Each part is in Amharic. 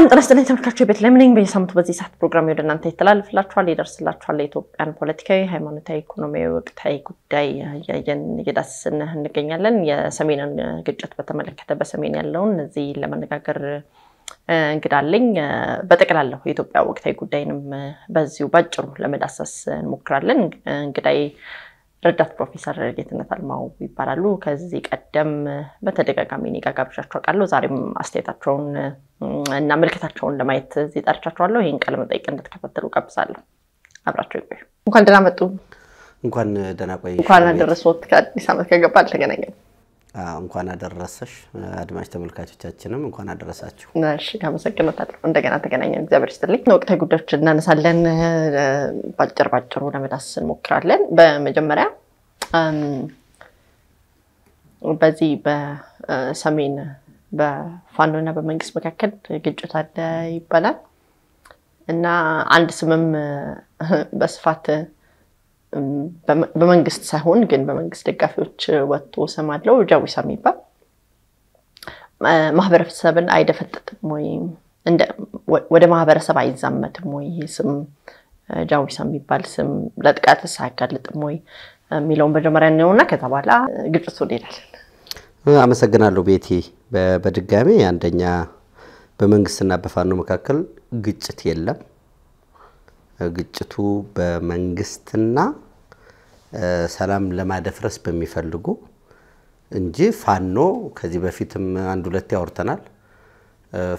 ሰላም ጤና ይስጥልኝ ተመልካቾች፣ ቤተልሔም ነኝ። በየሳምንቱ በዚህ ሰዓት ፕሮግራም ወደ እናንተ ይተላለፍላችኋል፣ ይደርስላችኋል። የኢትዮጵያን ፖለቲካዊ፣ ሃይማኖታዊ፣ ኢኮኖሚያዊ፣ ወቅታዊ ጉዳይ እያየን እየዳስስን እንገኛለን። የሰሜንን ግጭት በተመለከተ በሰሜን ያለውን እዚህ ለመነጋገር እንግዳለኝ። በጠቅላላው የኢትዮጵያ ወቅታዊ ጉዳይንም በዚሁ ባጭሩ ለመዳሰስ እንሞክራለን። እንግዳይ ረዳት ፕሮፌሰር ጌትነት አልማው ይባላሉ። ከዚህ ቀደም በተደጋጋሚ እኔ ጋር ጋብዣቸው አውቃለሁ። ዛሬም አስተያየታቸውን እና ምልክታቸውን ለማየት እዚህ ጠርቻቸዋለሁ። ይህን ቃለ መጠይቅ እንድትከታተሉ ጋብዛለሁ። አብራቸው ይቆዩ። እንኳን ደህና መጡ። እንኳን ደህና ቆዩ። እንኳን አደረሰዎት። ከአዲስ ዓመት ከገባ አልተገናኘንም። እንኳን አደረሰሽ። አድማጭ ተመልካቾቻችንም እንኳን አደረሳችሁ። እሺ፣ አመሰግናለሁ። እንደገና ተገናኘን። እግዚአብሔር ይስጥልኝ። ወቅታዊ ጉዳዮች እናነሳለን። ባጭር ባጭሩ ለመዳሰስ እንሞክራለን። በመጀመሪያ በዚህ በሰሜን በፋኖና በመንግስት መካከል ግጭት አለ ይባላል እና አንድ ስምም በስፋት በመንግስት ሳይሆን ግን በመንግስት ደጋፊዎች ወጥቶ ሰማለው ጃዊሳ የሚባል ማህበረሰብን አይደፈጥጥም ወይ ወደ ማህበረሰብ አይዛመትም ወይ ስም ጃዊሳ የሚባል ስም ለጥቃት አያጋልጥም ወይ የሚለውን መጀመሪያ ነውና ከዛ በኋላ ግጭቱ ይሄዳል። አመሰግናለሁ ቤቲ። በድጋሜ አንደኛ በመንግስትና በፋኖ መካከል ግጭት የለም። ግጭቱ በመንግስትና ሰላም ለማደፍረስ በሚፈልጉ እንጂ ፋኖ ከዚህ በፊትም አንድ ሁለት ያወርተናል።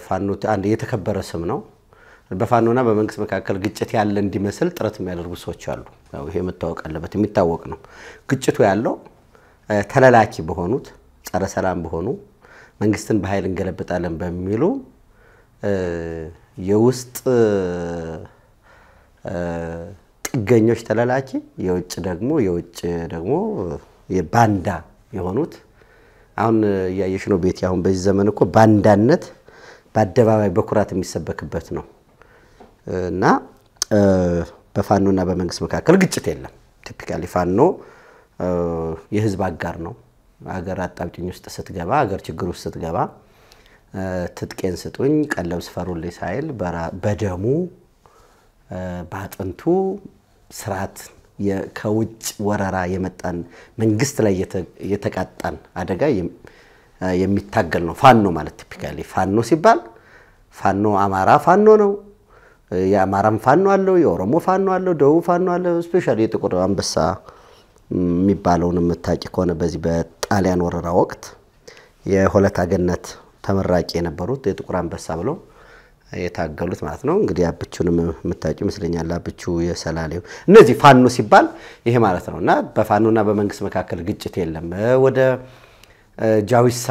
ፋኖ አንድ የተከበረ ስም ነው። በፋኖና በመንግስት መካከል ግጭት ያለ እንዲመስል ጥረት የሚያደርጉ ሰዎች አሉ። ይሄ መታወቅ አለበት፣ የሚታወቅ ነው። ግጭቱ ያለው ተለላኪ በሆኑት ጸረ ሰላም በሆኑ መንግስትን በኃይል እንገለብጣለን በሚሉ የውስጥ ጥገኞች ተለላኪ፣ የውጭ ደግሞ የውጭ ደግሞ ባንዳ የሆኑት አሁን እያየሽ ነው ቤት አሁን በዚህ ዘመን እኮ ባንዳነት በአደባባይ በኩራት የሚሰበክበት ነው እና በፋኖና በመንግስት መካከል ግጭት የለም። ቲፒካሊ ፋኖ የህዝብ አጋር ነው። አገር አጣብጭኝ ውስጥ ስትገባ፣ አገር ችግር ውስጥ ስትገባ ትጥቄን ስጡኝ፣ ቀለብ ስፈሩልኝ ሳይል በደሙ በአጥንቱ ስርዓት ከውጭ ወረራ የመጣን መንግስት ላይ የተቃጣን አደጋ የሚታገል ነው ፋኖ ማለት። ቲፒካሊ ፋኖ ሲባል ፋኖ አማራ ፋኖ ነው። የአማራም ፋኖ አለው፣ የኦሮሞ ፋኖ አለው፣ ደቡብ ፋኖ አለው። ስፔሻሊ የጥቁር አንበሳ የሚባለውን የምታውቂ ከሆነ በዚህ በጣሊያን ወረራ ወቅት የሁለት አገነት ተመራቂ የነበሩት የጥቁር አንበሳ ብለው የታገሉት ማለት ነው። እንግዲህ አብቹንም የምታውቂ ይመስለኛል። አብቹ የሰላሌው እነዚህ ፋኖ ሲባል ይሄ ማለት ነው እና በፋኖና በመንግስት መካከል ግጭት የለም። ወደ ጃዊሳ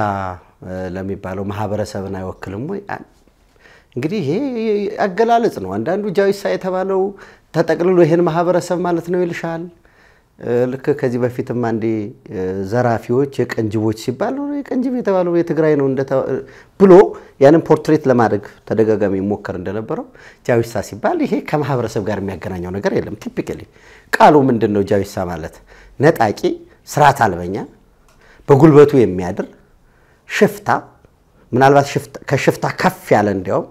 ለሚባለው ማህበረሰብን አይወክልም ወይ? እንግዲህ ይሄ አገላለጽ ነው። አንዳንዱ ጃዊሳ የተባለው ተጠቅልሎ ይሄን ማህበረሰብ ማለት ነው ይልሻል። ልክ ከዚህ በፊትም አንድ ዘራፊዎች የቀንጅቦች ሲባል የቀንጅብ የተባለው የትግራይ ነው ብሎ ያንን ፖርትሬት ለማድረግ ተደጋጋሚ ሞከር እንደነበረው ጃዊሳ ሲባል ይሄ ከማህበረሰብ ጋር የሚያገናኘው ነገር የለም። ቲፒካሊ ቃሉ ምንድን ነው? ጃዊሳ ማለት ነጣቂ፣ ስርዓት አልበኛ፣ በጉልበቱ የሚያድር ሽፍታ፣ ምናልባት ከሽፍታ ከፍ ያለ እንዲያውም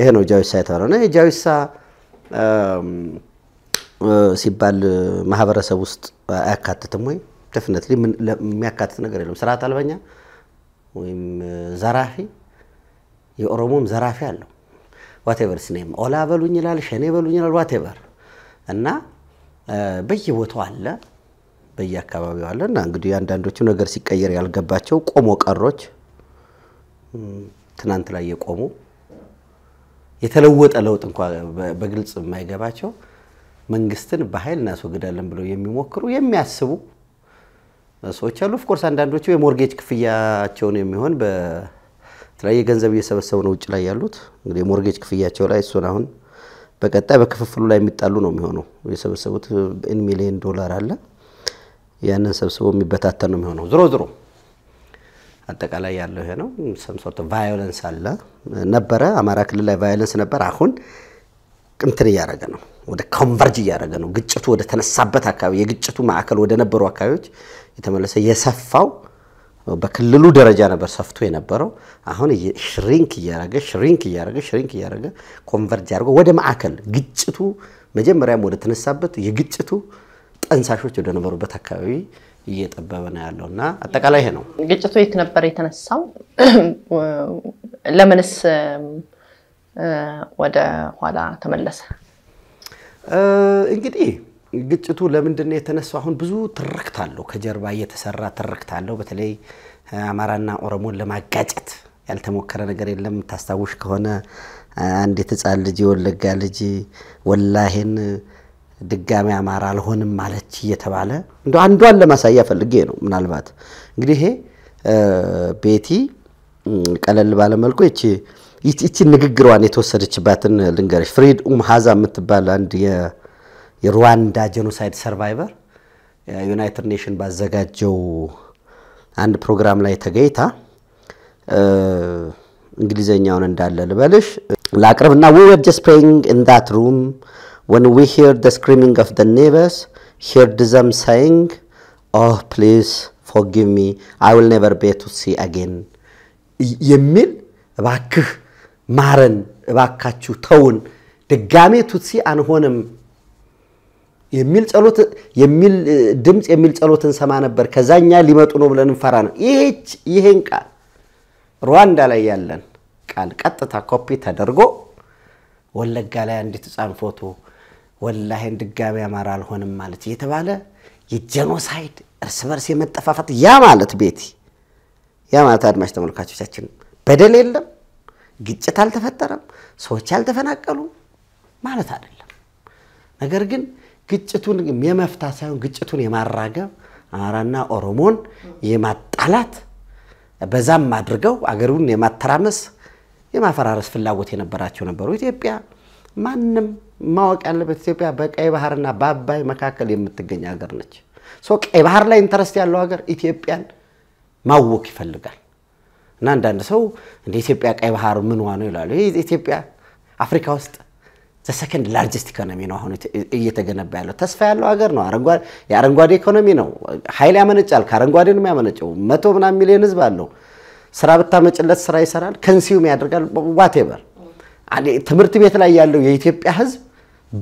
ይሄ ነው ጃዊሳ የተባለው ጃዊሳ ሲባል ማህበረሰብ ውስጥ አያካትትም ወይ? ደፍነት የሚያካትት ነገር የለም። ስርዓት አልበኛ ወይም ዘራፊ የኦሮሞም ዘራፊ አለው። ዋቴቨር ስኔም ኦላ በሉኝ ይላል፣ ሸኔ በሉኝ ይላል፣ ዋቴቨር እና በየቦታው አለ፣ በየአካባቢው አለ እና እንግዲህ አንዳንዶቹ ነገር ሲቀየር ያልገባቸው ቆሞ ቀሮች ትናንት ላይ የቆሙ የተለወጠ ለውጥ እንኳ በግልጽ የማይገባቸው መንግስትን በኃይል እናስወግዳለን ብለው የሚሞክሩ የሚያስቡ ሰዎች አሉ። ኦፍኮርስ አንዳንዶቹ የሞርጌጅ ክፍያቸውን የሚሆን በተለያየ ገንዘብ እየሰበሰቡ ነው ውጭ ላይ ያሉት። እንግዲህ የሞርጌጅ ክፍያቸው ላይ እሱን አሁን በቀጣይ በክፍፍሉ ላይ የሚጣሉ ነው የሚሆነው። የሰበሰቡት ኢን ሚሊዮን ዶላር አለ። ያንን ሰብስበው የሚበታተን ነው የሚሆነው። ዝሮ ዝሮ አጠቃላይ ያለው ይሄ ነው። ሰም ሶርት ቫዮለንስ አለ ነበረ። አማራ ክልል ላይ ቫዮለንስ ነበር። አሁን እንትን እያደረገ ነው ወደ ኮንቨርጅ እያደረገ ነው። ግጭቱ ወደ ተነሳበት አካባቢ የግጭቱ ማዕከል ወደ ነበሩ አካባቢዎች የተመለሰ የሰፋው በክልሉ ደረጃ ነበር ሰፍቶ የነበረው። አሁን ሽሪንክ እያደረገ ሽሪንክ እያደረገ ሽሪንክ እያደረገ ኮንቨርጅ አድርጎ ወደ ማዕከል ግጭቱ መጀመሪያም ወደ ተነሳበት የግጭቱ ጠንሳሾች ወደ ነበሩበት አካባቢ እየጠበበ ነው ያለው እና አጠቃላይ ይሄ ነው። ግጭቱ የት ነበር የተነሳው? ለምንስ ወደ ኋላ ተመለሰ? እንግዲህ ግጭቱ ለምንድን ነው የተነሳው? አሁን ብዙ ትርክት አለው፣ ከጀርባ እየተሰራ ትርክት አለው። በተለይ አማራና ኦሮሞን ለማጋጨት ያልተሞከረ ነገር የለም። ታስታውሽ ከሆነ አንድ የህፃን ልጅ የወለጋ ልጅ ወላሄን ድጋሚ አማራ አልሆንም ማለች እየተባለ እንደ አንዷን ለማሳያ ፈልጌ ነው። ምናልባት እንግዲህ ይሄ ቤቲ ቀለል ባለመልኩ ይቺ ይቺ ንግግሯን የተወሰደችባትን ልንገረች። ፍሬድ ኡም ሀዛ የምትባል አንድ የሩዋንዳ ጄኖሳይድ ሰርቫይቨር ዩናይትድ ኔሽን ባዘጋጀው አንድ ፕሮግራም ላይ ተገኝታ እንግሊዘኛውን እንዳለ ልበልሽ ላቅርብና ዊ ወር ጀስት ፕሬይንግ ኢን ዳት ሩም ወን ዊ ሂር ደ ስክሪሚንግ ኦፍ ደ ኔበርስ ሂርድ ዘም ሳይንግ ኦ ፕሊዝ ፎርጊቭ ሚ አይ ዊል ኔቨር ቤ ቱ ሲ አጌን የሚል እባክህ ማረን እባካችሁ ተውን፣ ድጋሜ ቱትሲ አንሆንም የሚል ጸሎት የሚል ድምፅ የሚል ጸሎት እንሰማ ነበር። ከዛኛ ሊመጡ ነው ብለን እንፈራ ነው። ይሄች ይሄን ቃል ሩዋንዳ ላይ ያለን ቃል ቀጥታ ኮፒ ተደርጎ ወለጋ ላይ አንዲት ሕፃን ፎቶ ወላሄን ድጋሜ አማራ አልሆንም ማለት እየተባለ የጀኖሳይድ እርስ በርስ የመጠፋፋት ያ ማለት ቤቲ ያ ማለት አድማጭ ተመልካቾቻችን በደል የለም ግጭት አልተፈጠረም፣ ሰዎች አልተፈናቀሉም ማለት አይደለም። ነገር ግን ግጭቱን የመፍታት ሳይሆን ግጭቱን የማራገብ አማራና ኦሮሞን የማጣላት በዛም አድርገው አገሩን የማተራመስ የማፈራረስ ፍላጎት የነበራቸው ነበሩ። ኢትዮጵያ ማንም ማወቅ ያለበት ኢትዮጵያ በቀይ ባህርና በአባይ መካከል የምትገኝ ሀገር ነች። ቀይ ባህር ላይ ኢንተረስት ያለው ሀገር ኢትዮጵያን ማወቅ ይፈልጋል። እና አንዳንድ ሰው እንደ ኢትዮጵያ ቀይ ባህር ምንዋ ነው ይላሉ። ኢትዮጵያ አፍሪካ ውስጥ ሰከንድ ላርጀስት ኢኮኖሚ ነው አሁን እየተገነባ ያለው። ተስፋ ያለው ሀገር ነው። የአረንጓዴ ኢኮኖሚ ነው። ኃይል ያመነጫል። ከአረንጓዴ ነው የሚያመነጨው። መቶ ምናምን ሚሊዮን ህዝብ አለው። ስራ ብታመጭለት ስራ ይሰራል፣ ከንሲውም ያደርጋል። ዋቴቨር ትምህርት ቤት ላይ ያለው የኢትዮጵያ ህዝብ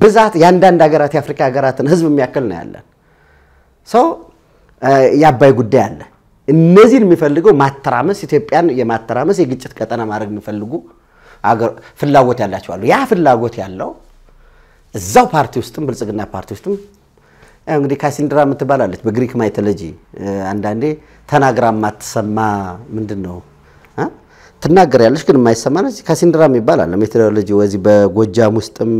ብዛት የአንዳንድ ሀገራት የአፍሪካ ሀገራትን ህዝብ የሚያክል ነው ያለን። ሰው የአባይ ጉዳይ አለ እነዚህን የሚፈልገው ማተራመስ ኢትዮጵያን የማተራመስ የግጭት ቀጠና ማድረግ የሚፈልጉ ፍላጎት ያላቸው አሉ። ያ ፍላጎት ያለው እዛው ፓርቲ ውስጥም ብልጽግና ፓርቲ ውስጥም እንግዲህ ካሲንድራ የምትባላለች በግሪክ ማይቶሎጂ አንዳንዴ ተናግራ የማትሰማ ምንድን ነው ትናገር ያለች ግን የማይሰማ ነች። ካሲንድራ የሚባል አለ ሜትሮሎጂ ወዚህ በጎጃም ውስጥም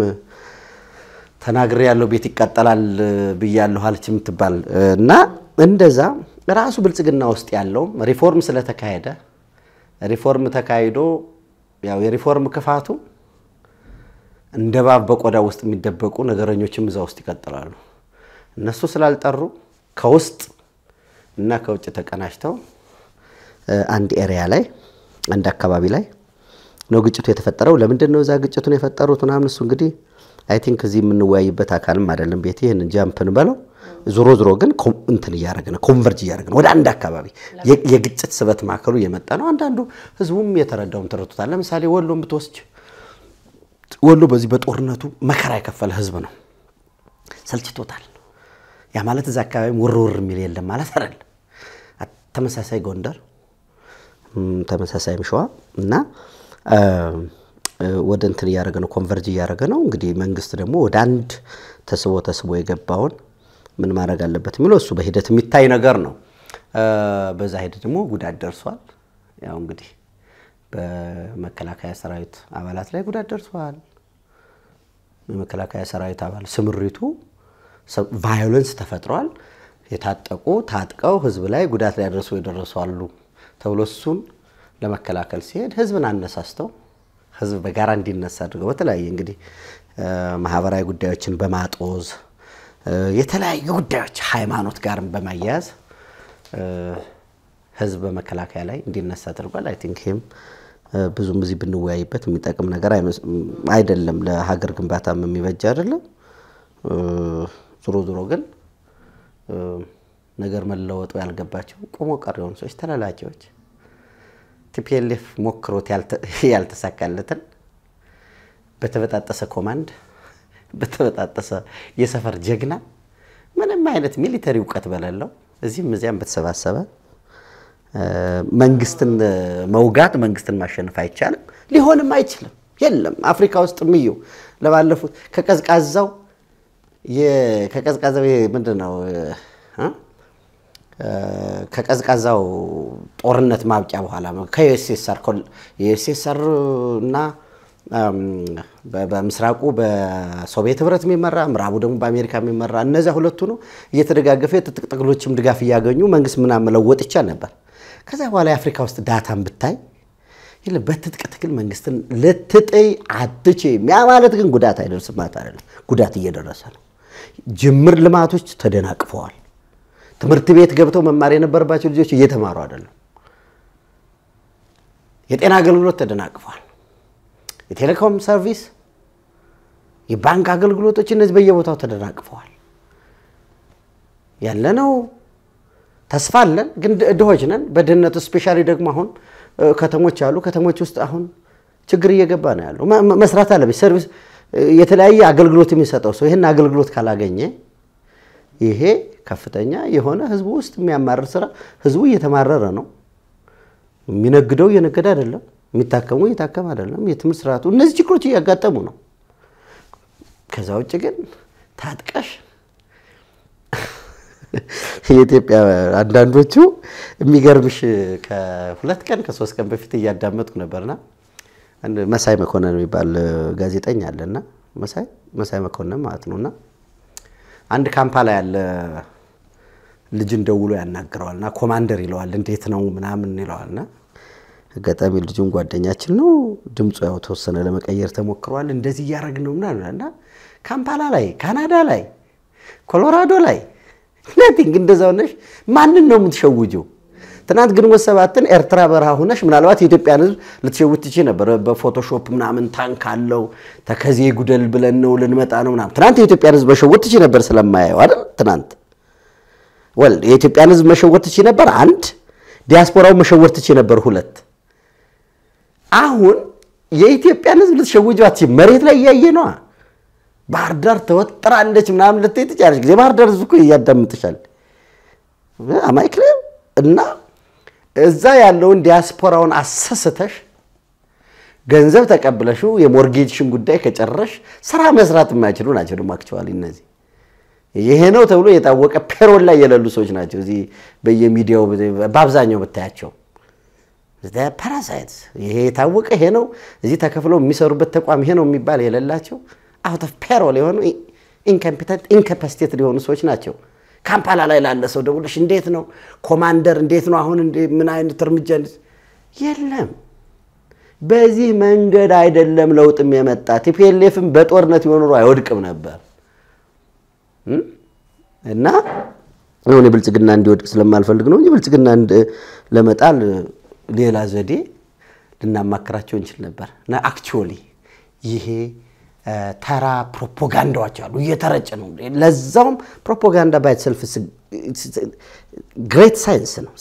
ተናግሬ ያለው ቤት ይቃጠላል ብያለሁ አለች የምትባል እና እንደዛ ራሱ ብልጽግና ውስጥ ያለው ሪፎርም ስለተካሄደ ሪፎርም ተካሂዶ ያው የሪፎርም ክፋቱ እንደ ባብ በቆዳ ውስጥ የሚደበቁ ነገረኞችም እዛ ውስጥ ይቀጥላሉ። እነሱ ስላልጠሩ ከውስጥ እና ከውጭ ተቀናጅተው አንድ ኤሪያ ላይ አንድ አካባቢ ላይ ነው ግጭቱ የተፈጠረው። ለምንድን ነው እዛ ግጭቱን የፈጠሩት ምናምን እሱ እንግዲህ አይ ቲንክ እዚህ የምንወያይበት አካልም አይደለም ቤት ይህን ጃምፕን በለው። ዞሮ ዞሮ ግን እንትን እያደረግን ኮንቨርጅ እያደረግን ወደ አንድ አካባቢ የግጭት ስበት ማዕከሉ የመጣ ነው። አንዳንዱ ህዝቡም የተረዳውን ተረቶታል። ለምሳሌ ወሎን ብትወስድ ወሎ በዚህ በጦርነቱ መከራ የከፈለ ህዝብ ነው። ሰልችቶታል። ያ ማለት እዚ አካባቢም ውርውር የሚል የለም ማለት አይደለም። ተመሳሳይ ጎንደር፣ ተመሳሳይም ሸዋ እና ወደ እንትን እያደረገ ነው፣ ኮንቨርጅ እያደረገ ነው። እንግዲህ መንግስት ደግሞ ወደ አንድ ተስቦ ተስቦ የገባውን ምን ማድረግ አለበት የሚለው እሱ በሂደት የሚታይ ነገር ነው። በዛ ሂደት ደግሞ ጉዳት ደርሷል። ያው እንግዲህ በመከላከያ ሰራዊት አባላት ላይ ጉዳት ደርሷል። የመከላከያ ሰራዊት አባል ስምሪቱ ቫዮለንስ ተፈጥሯል። የታጠቁ ታጥቀው ህዝብ ላይ ጉዳት ሊያደርሱ የደረሱ አሉ ተብሎ እሱን ለመከላከል ሲሄድ ህዝብን አነሳስተው ህዝብ በጋራ እንዲነሳ አድርገው በተለያየ እንግዲህ ማህበራዊ ጉዳዮችን በማጦዝ የተለያዩ ጉዳዮች ሃይማኖት ጋርም በማያያዝ ህዝብ በመከላከያ ላይ እንዲነሳ አድርጓል። አይ ቲንክ ይህም ብዙም እዚህ ብንወያይበት የሚጠቅም ነገር አይደለም፣ ለሀገር ግንባታም የሚበጅ አይደለም። ዞሮ ዞሮ ግን ነገር መለወጡ ያልገባቸው ቆሞ ቀር የሆኑ ሰዎች ተላላኪዎች ቲፒኤልኤፍ ሞክሮት ያልተሳካለትን በተበጣጠሰ ኮማንድ በተበጣጠሰ የሰፈር ጀግና ምንም አይነት ሚሊተሪ እውቀት በሌለው እዚህም እዚያም በተሰባሰበ መንግስትን መውጋት መንግስትን ማሸነፍ አይቻልም፣ ሊሆንም አይችልም። የለም አፍሪካ ውስጥ ምዩ ለባለፉት ከቀዝቃዛው ከቀዝቃዛው ምንድን ነው ከቀዝቃዛው ጦርነት ማብቂያ በኋላ ከዩኤስኤስአር ዩኤስኤስአር እና በምስራቁ በሶቪየት ህብረት የሚመራ ምዕራቡ ደግሞ በአሜሪካ የሚመራ እነዚያ ሁለቱ ነው እየተደጋገፈ የትጥቅ ትግሎችም ድጋፍ እያገኙ መንግስት ምናምን መለወጥ ይቻል ነበር። ከዚያ በኋላ የአፍሪካ ውስጥ ዳታን ብታይ በትጥቅ ትግል መንግስትን ልትጥይ አትችይም። ያ ማለት ግን ጉዳት አይደርስም ማለት አይደለም። ጉዳት እየደረሰ ነው። ጅምር ልማቶች ተደናቅፈዋል። ትምህርት ቤት ገብተው መማር የነበረባቸው ልጆች እየተማሩ አይደሉም። የጤና አገልግሎት ተደናቅፏል። የቴሌኮም ሰርቪስ፣ የባንክ አገልግሎቶች እነዚህ በየቦታው ተደናቅፈዋል። ያለነው ተስፋ አለን፣ ግን ድሆች ነን። በድህነቱ ስፔሻሊ ደግሞ አሁን ከተሞች አሉ። ከተሞች ውስጥ አሁን ችግር እየገባ ነው ያለው። መስራት አለ ሰርቪስ የተለያየ አገልግሎት የሚሰጠው ሰው ይህን አገልግሎት ካላገኘ ይሄ ከፍተኛ የሆነ ህዝቡ ውስጥ የሚያማርር ስራ ህዝቡ እየተማረረ ነው። የሚነግደው እየነገደ አይደለም፣ የሚታከመው እየታከመ አይደለም። የትምህርት ስርዓቱ እነዚህ ችግሮች እያጋጠሙ ነው። ከዛ ውጭ ግን ታጥቀሽ የኢትዮጵያ አንዳንዶቹ የሚገርምሽ ከሁለት ቀን ከሶስት ቀን በፊት እያዳመጥኩ ነበርና መሳይ መኮንን የሚባል ጋዜጠኛ አለና መሳይ መሳይ መኮንን ማለት ነውና አንድ ካምፓላ ያለ ልጅን ደውሎ ና ኮማንደር ይለዋል። እንዴት ነው ምናምን ይለዋልና አጋጣሚ ልጁን ጓደኛችን ነው። ድምፁ ያው ተወሰነ ለመቀየር ተሞክሯል። እንደዚህ እያደረግ ነው ምናምን እና ካምፓላ ላይ፣ ካናዳ ላይ፣ ኮሎራዶ ላይ ነቲንግ እንደዛው ነሽ። ማንን ነው የምትሸውጀው? ትናንት ግንቦት ሰባትን ኤርትራ በረሃ ሆነሽ ምናልባት የኢትዮጵያን ሕዝብ ልትሸውት ትች ነበር። በፎቶሾፕ ምናምን ታንክ አለው ተከዜ ጉደል ብለን ነው ልንመጣ ነው ምናምን። ትናንት የኢትዮጵያን ሕዝብ መሸወት ትች ነበር ስለማያየው አይደል? ትናንት ወል የኢትዮጵያን ሕዝብ መሸወት ትች ነበር አንድ፣ ዲያስፖራው መሸወት ትች ነበር ሁለት። አሁን የኢትዮጵያን ሕዝብ ልትሸውጇት መሬት ላይ እያየ ነዋ። ባህር ዳር ተወጥራለች ምናምን ልትይ ትችላለች ጊዜ ባህር ዳር ሕዝብ እኮ እያዳምጥሻል አማይክልም እና እዛ ያለውን ዲያስፖራውን አሰስተሽ ገንዘብ ተቀብለሽ የሞርጌጅሽን ጉዳይ ከጨረሽ ስራ መስራት የማይችሉ ናቸው። ደግሞ አክቸዋሊ እነዚህ ይሄ ነው ተብሎ የታወቀ ፔሮል ላይ የሌሉ ሰዎች ናቸው። እዚህ በየሚዲያው በአብዛኛው ብታያቸው ፓራሳይት ይሄ የታወቀ ይሄ ነው እዚህ ተከፍለው የሚሰሩበት ተቋም ይሄ ነው የሚባል የሌላቸው አውት ኦፍ ፔሮል የሆኑ ኢንካምፒተንት ኢንካፓሲቴትድ የሆኑ ሰዎች ናቸው። ካምፓላ ላይ ላለ ሰው ደውለሽ እንዴት ነው ኮማንደር፣ እንዴት ነው አሁን ምን አይነት እርምጃ የለም። በዚህ መንገድ አይደለም ለውጥም የመጣ ቲፒኤልኤፍም በጦርነት ቢሆን አይወድቅም ነበር እና አሁን የብልጽግና እንዲወድቅ ስለማልፈልግ ነው እንጂ ብልጽግና ለመጣል ሌላ ዘዴ ልናማክራቸው እንችል ነበር አክቹዋሊ ይሄ ተራ ፕሮፓጋንዳዎች አሉ፣ እየተረጨ ነው። ለዛውም ፕሮፓጋንዳ ባይትሰልፍ ግሬት ሳይንስ ነው፣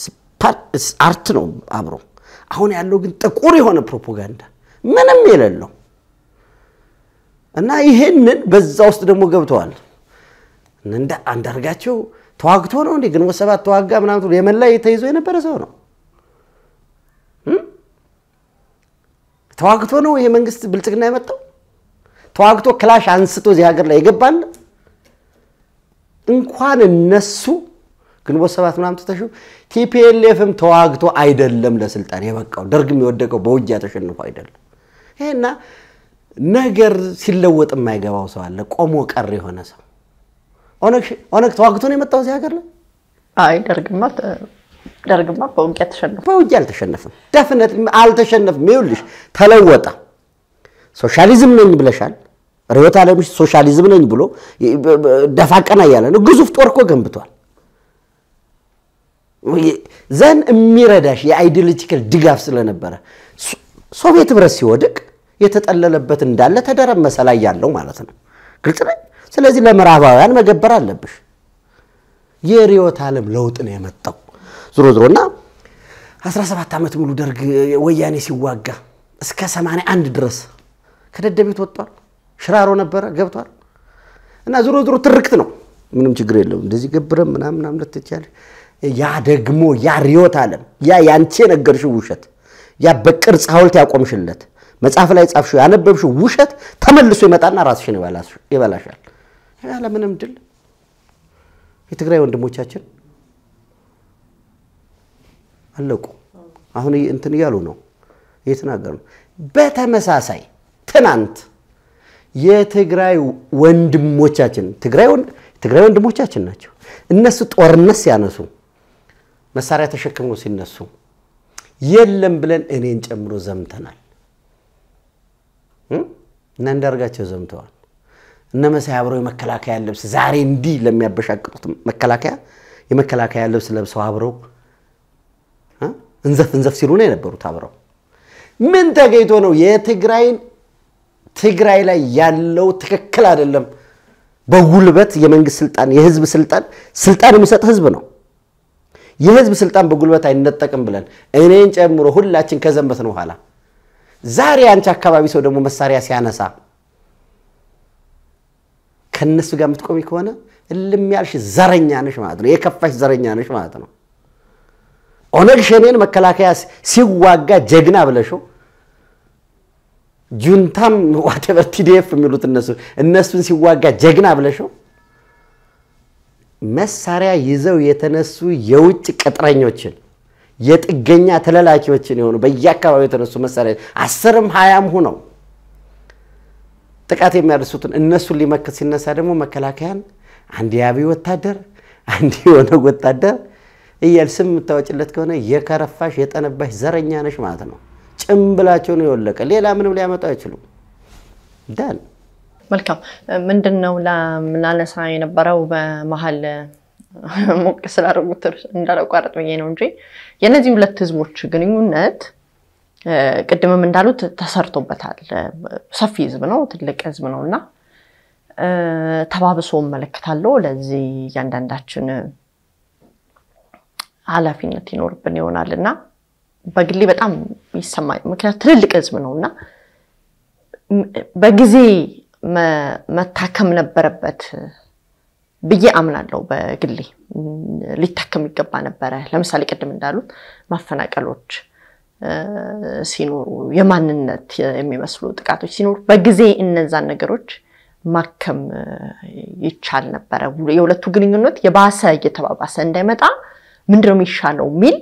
አርት ነው አብሮ። አሁን ያለው ግን ጥቁር የሆነ ፕሮፓጋንዳ ምንም የሌለው እና ይህንን በዛ ውስጥ ደግሞ ገብተዋል። እንደ አንዳርጋቸው ተዋግቶ ነው እንዴ ግንቦት ሰባት ተዋጋ ምናምን የመን ላይ ተይዞ የነበረ ሰው ነው። ተዋግቶ ነው ይሄ መንግስት ብልጽግና የመጣው ተዋግቶ ክላሽ አንስቶ እዚህ ሀገር ላይ የገባል እንኳን እነሱ ግንቦት ሰባት ምናም ትተሽው ቲፒኤልኤፍም ተዋግቶ አይደለም ለስልጣን የበቃው ደርግም የወደቀው በውጊያ ተሸንፎ አይደለም። ይሄና ነገር ሲለወጥ የማይገባው ሰው አለ፣ ቆሞ ቀር የሆነ ሰው። ኦነግ ተዋግቶ ነው የመጣው እዚህ ሀገር ላይ። አይ ደርግማ ደርግማ በውጊያ ተሸነፈ። በውጊያ አልተሸነፍም፣ ደፍነት አልተሸነፍም። ይኸውልሽ ተለወጠ። ሶሻሊዝም ነኝ ብለሻል። ርዕዮተ ዓለምሽ ሶሻሊዝም ነኝ ብሎ ደፋ ቀና እያለ ነው። ግዙፍ ጦር እኮ ገንብቷል። ዘን የሚረዳሽ የአይዲዮሎጂካል ድጋፍ ስለነበረ ሶቪየት ህብረት ሲወድቅ የተጠለለበት እንዳለ ተደረመሰ ላይ ያለው ማለት ነው። ግልጽ ነኝ። ስለዚህ ለምዕራባውያን መገበር አለብሽ። የርዕዮተ ዓለም ለውጥ ነው የመጣው ዝሮ ዝሮ እና 17 ዓመት ሙሉ ደርግ ወያኔ ሲዋጋ እስከ 81 ድረስ ከደደቤት ወጥቷል። ሽራሮ ነበረ ገብቷል። እና ዞሮ ዞሮ ትርክት ነው። ምንም ችግር የለውም። እንደዚህ ገብረ ምናምናም ምናምን ያ ደግሞ ያ ርዕዮተ ዓለም ያ ያንቺ የነገርሽው ውሸት ያ በቅርጽ ሐውልት ያቆምሽለት መጽሐፍ ላይ ጻፍሽው ያነበብሽው ውሸት ተመልሶ ይመጣና ራስሽን ይበላሻል። ምንም ድል የትግራይ ወንድሞቻችን አለቁ። አሁን እንትን እያሉ ነው እየተናገሩ ነው። በተመሳሳይ ትናንት የትግራይ ወንድሞቻችን ትግራይ ወንድሞቻችን ናቸው። እነሱ ጦርነት ሲያነሱ መሳሪያ ተሸክመው ሲነሱ የለም ብለን እኔን ጨምሮ ዘምተናል። እነ እንዳርጋቸው ዘምተዋል። እነ መሳይ አብረው የመከላከያ ልብስ ዛሬ እንዲህ ለሚያበሻቅጡት መከላከያ የመከላከያ ልብስ ለብሰው አብረው እንዘፍ እንዘፍ ሲሉ ነው የነበሩት። አብረው ምን ተገኝቶ ነው የትግራይን ትግራይ ላይ ያለው ትክክል አይደለም። በጉልበት የመንግስት ስልጣን የህዝብ ስልጣን ስልጣን የሚሰጥ ህዝብ ነው። የህዝብ ስልጣን በጉልበት አይነጠቅም ብለን እኔን ጨምሮ ሁላችን ነው በኋላ ዛሬ አንቺ አካባቢ ሰው ደግሞ መሳሪያ ሲያነሳ ከነሱ ጋር የምትቆሚ ከሆነ እልም ያልሽ ዘረኛ ነሽ ማለት ነው። የከፋሽ ዘረኛ ነሽ ማለት ነው። ኦነግ ሸኔን መከላከያ ሲዋጋ ጀግና ብለሽው ጁንታም ዋቴቨር ቲዲኤፍ የሚሉት እነሱ እነሱን ሲዋጋ ጀግና ብለሽው መሳሪያ ይዘው የተነሱ የውጭ ቅጥረኞችን የጥገኛ ተለላኪዎችን የሆኑ በየአካባቢው የተነሱ መሳሪያ አስርም ሀያም ሁነው ጥቃት የሚያደርሱትን እነሱን ሊመክት ሲነሳ ደግሞ መከላከያን አንድ የአብይ ወታደር አንድ የሆነ ወታደር እያል ስም የምታወጭለት ከሆነ የከረፋሽ የጠነባሽ ዘረኛ ነሽ ማለት ነው። ጭምብላቸው ነው የወለቀ። ሌላ ምንም ሊያመጡ አይችሉም። ዳን መልካም ምንድን ነው ላነሳ የነበረው በመሀል ሞቅ ስላደረጉት እንዳላቋረጥ ብዬ ነው እንጂ የእነዚህ ሁለት ህዝቦች ግንኙነት ቅድምም እንዳሉት ተሰርቶበታል። ሰፊ ህዝብ ነው፣ ትልቅ ህዝብ ነው እና ተባብሶ እመለከታለሁ። ለዚህ እያንዳንዳችን ኃላፊነት ይኖርብን ይሆናል እና በግሌ በጣም ይሰማ ምክንያት ትልልቅ ህዝብ ነው እና በጊዜ መታከም ነበረበት ብዬ አምናለሁ። በግሌ ሊታከም ይገባ ነበረ። ለምሳሌ ቅድም እንዳሉት ማፈናቀሎች ሲኖሩ፣ የማንነት የሚመስሉ ጥቃቶች ሲኖሩ በጊዜ እነዛን ነገሮች ማከም ይቻል ነበረ። የሁለቱ ግንኙነት የባሰ እየተባባሰ እንዳይመጣ ምንድነው የሚሻለው የሚል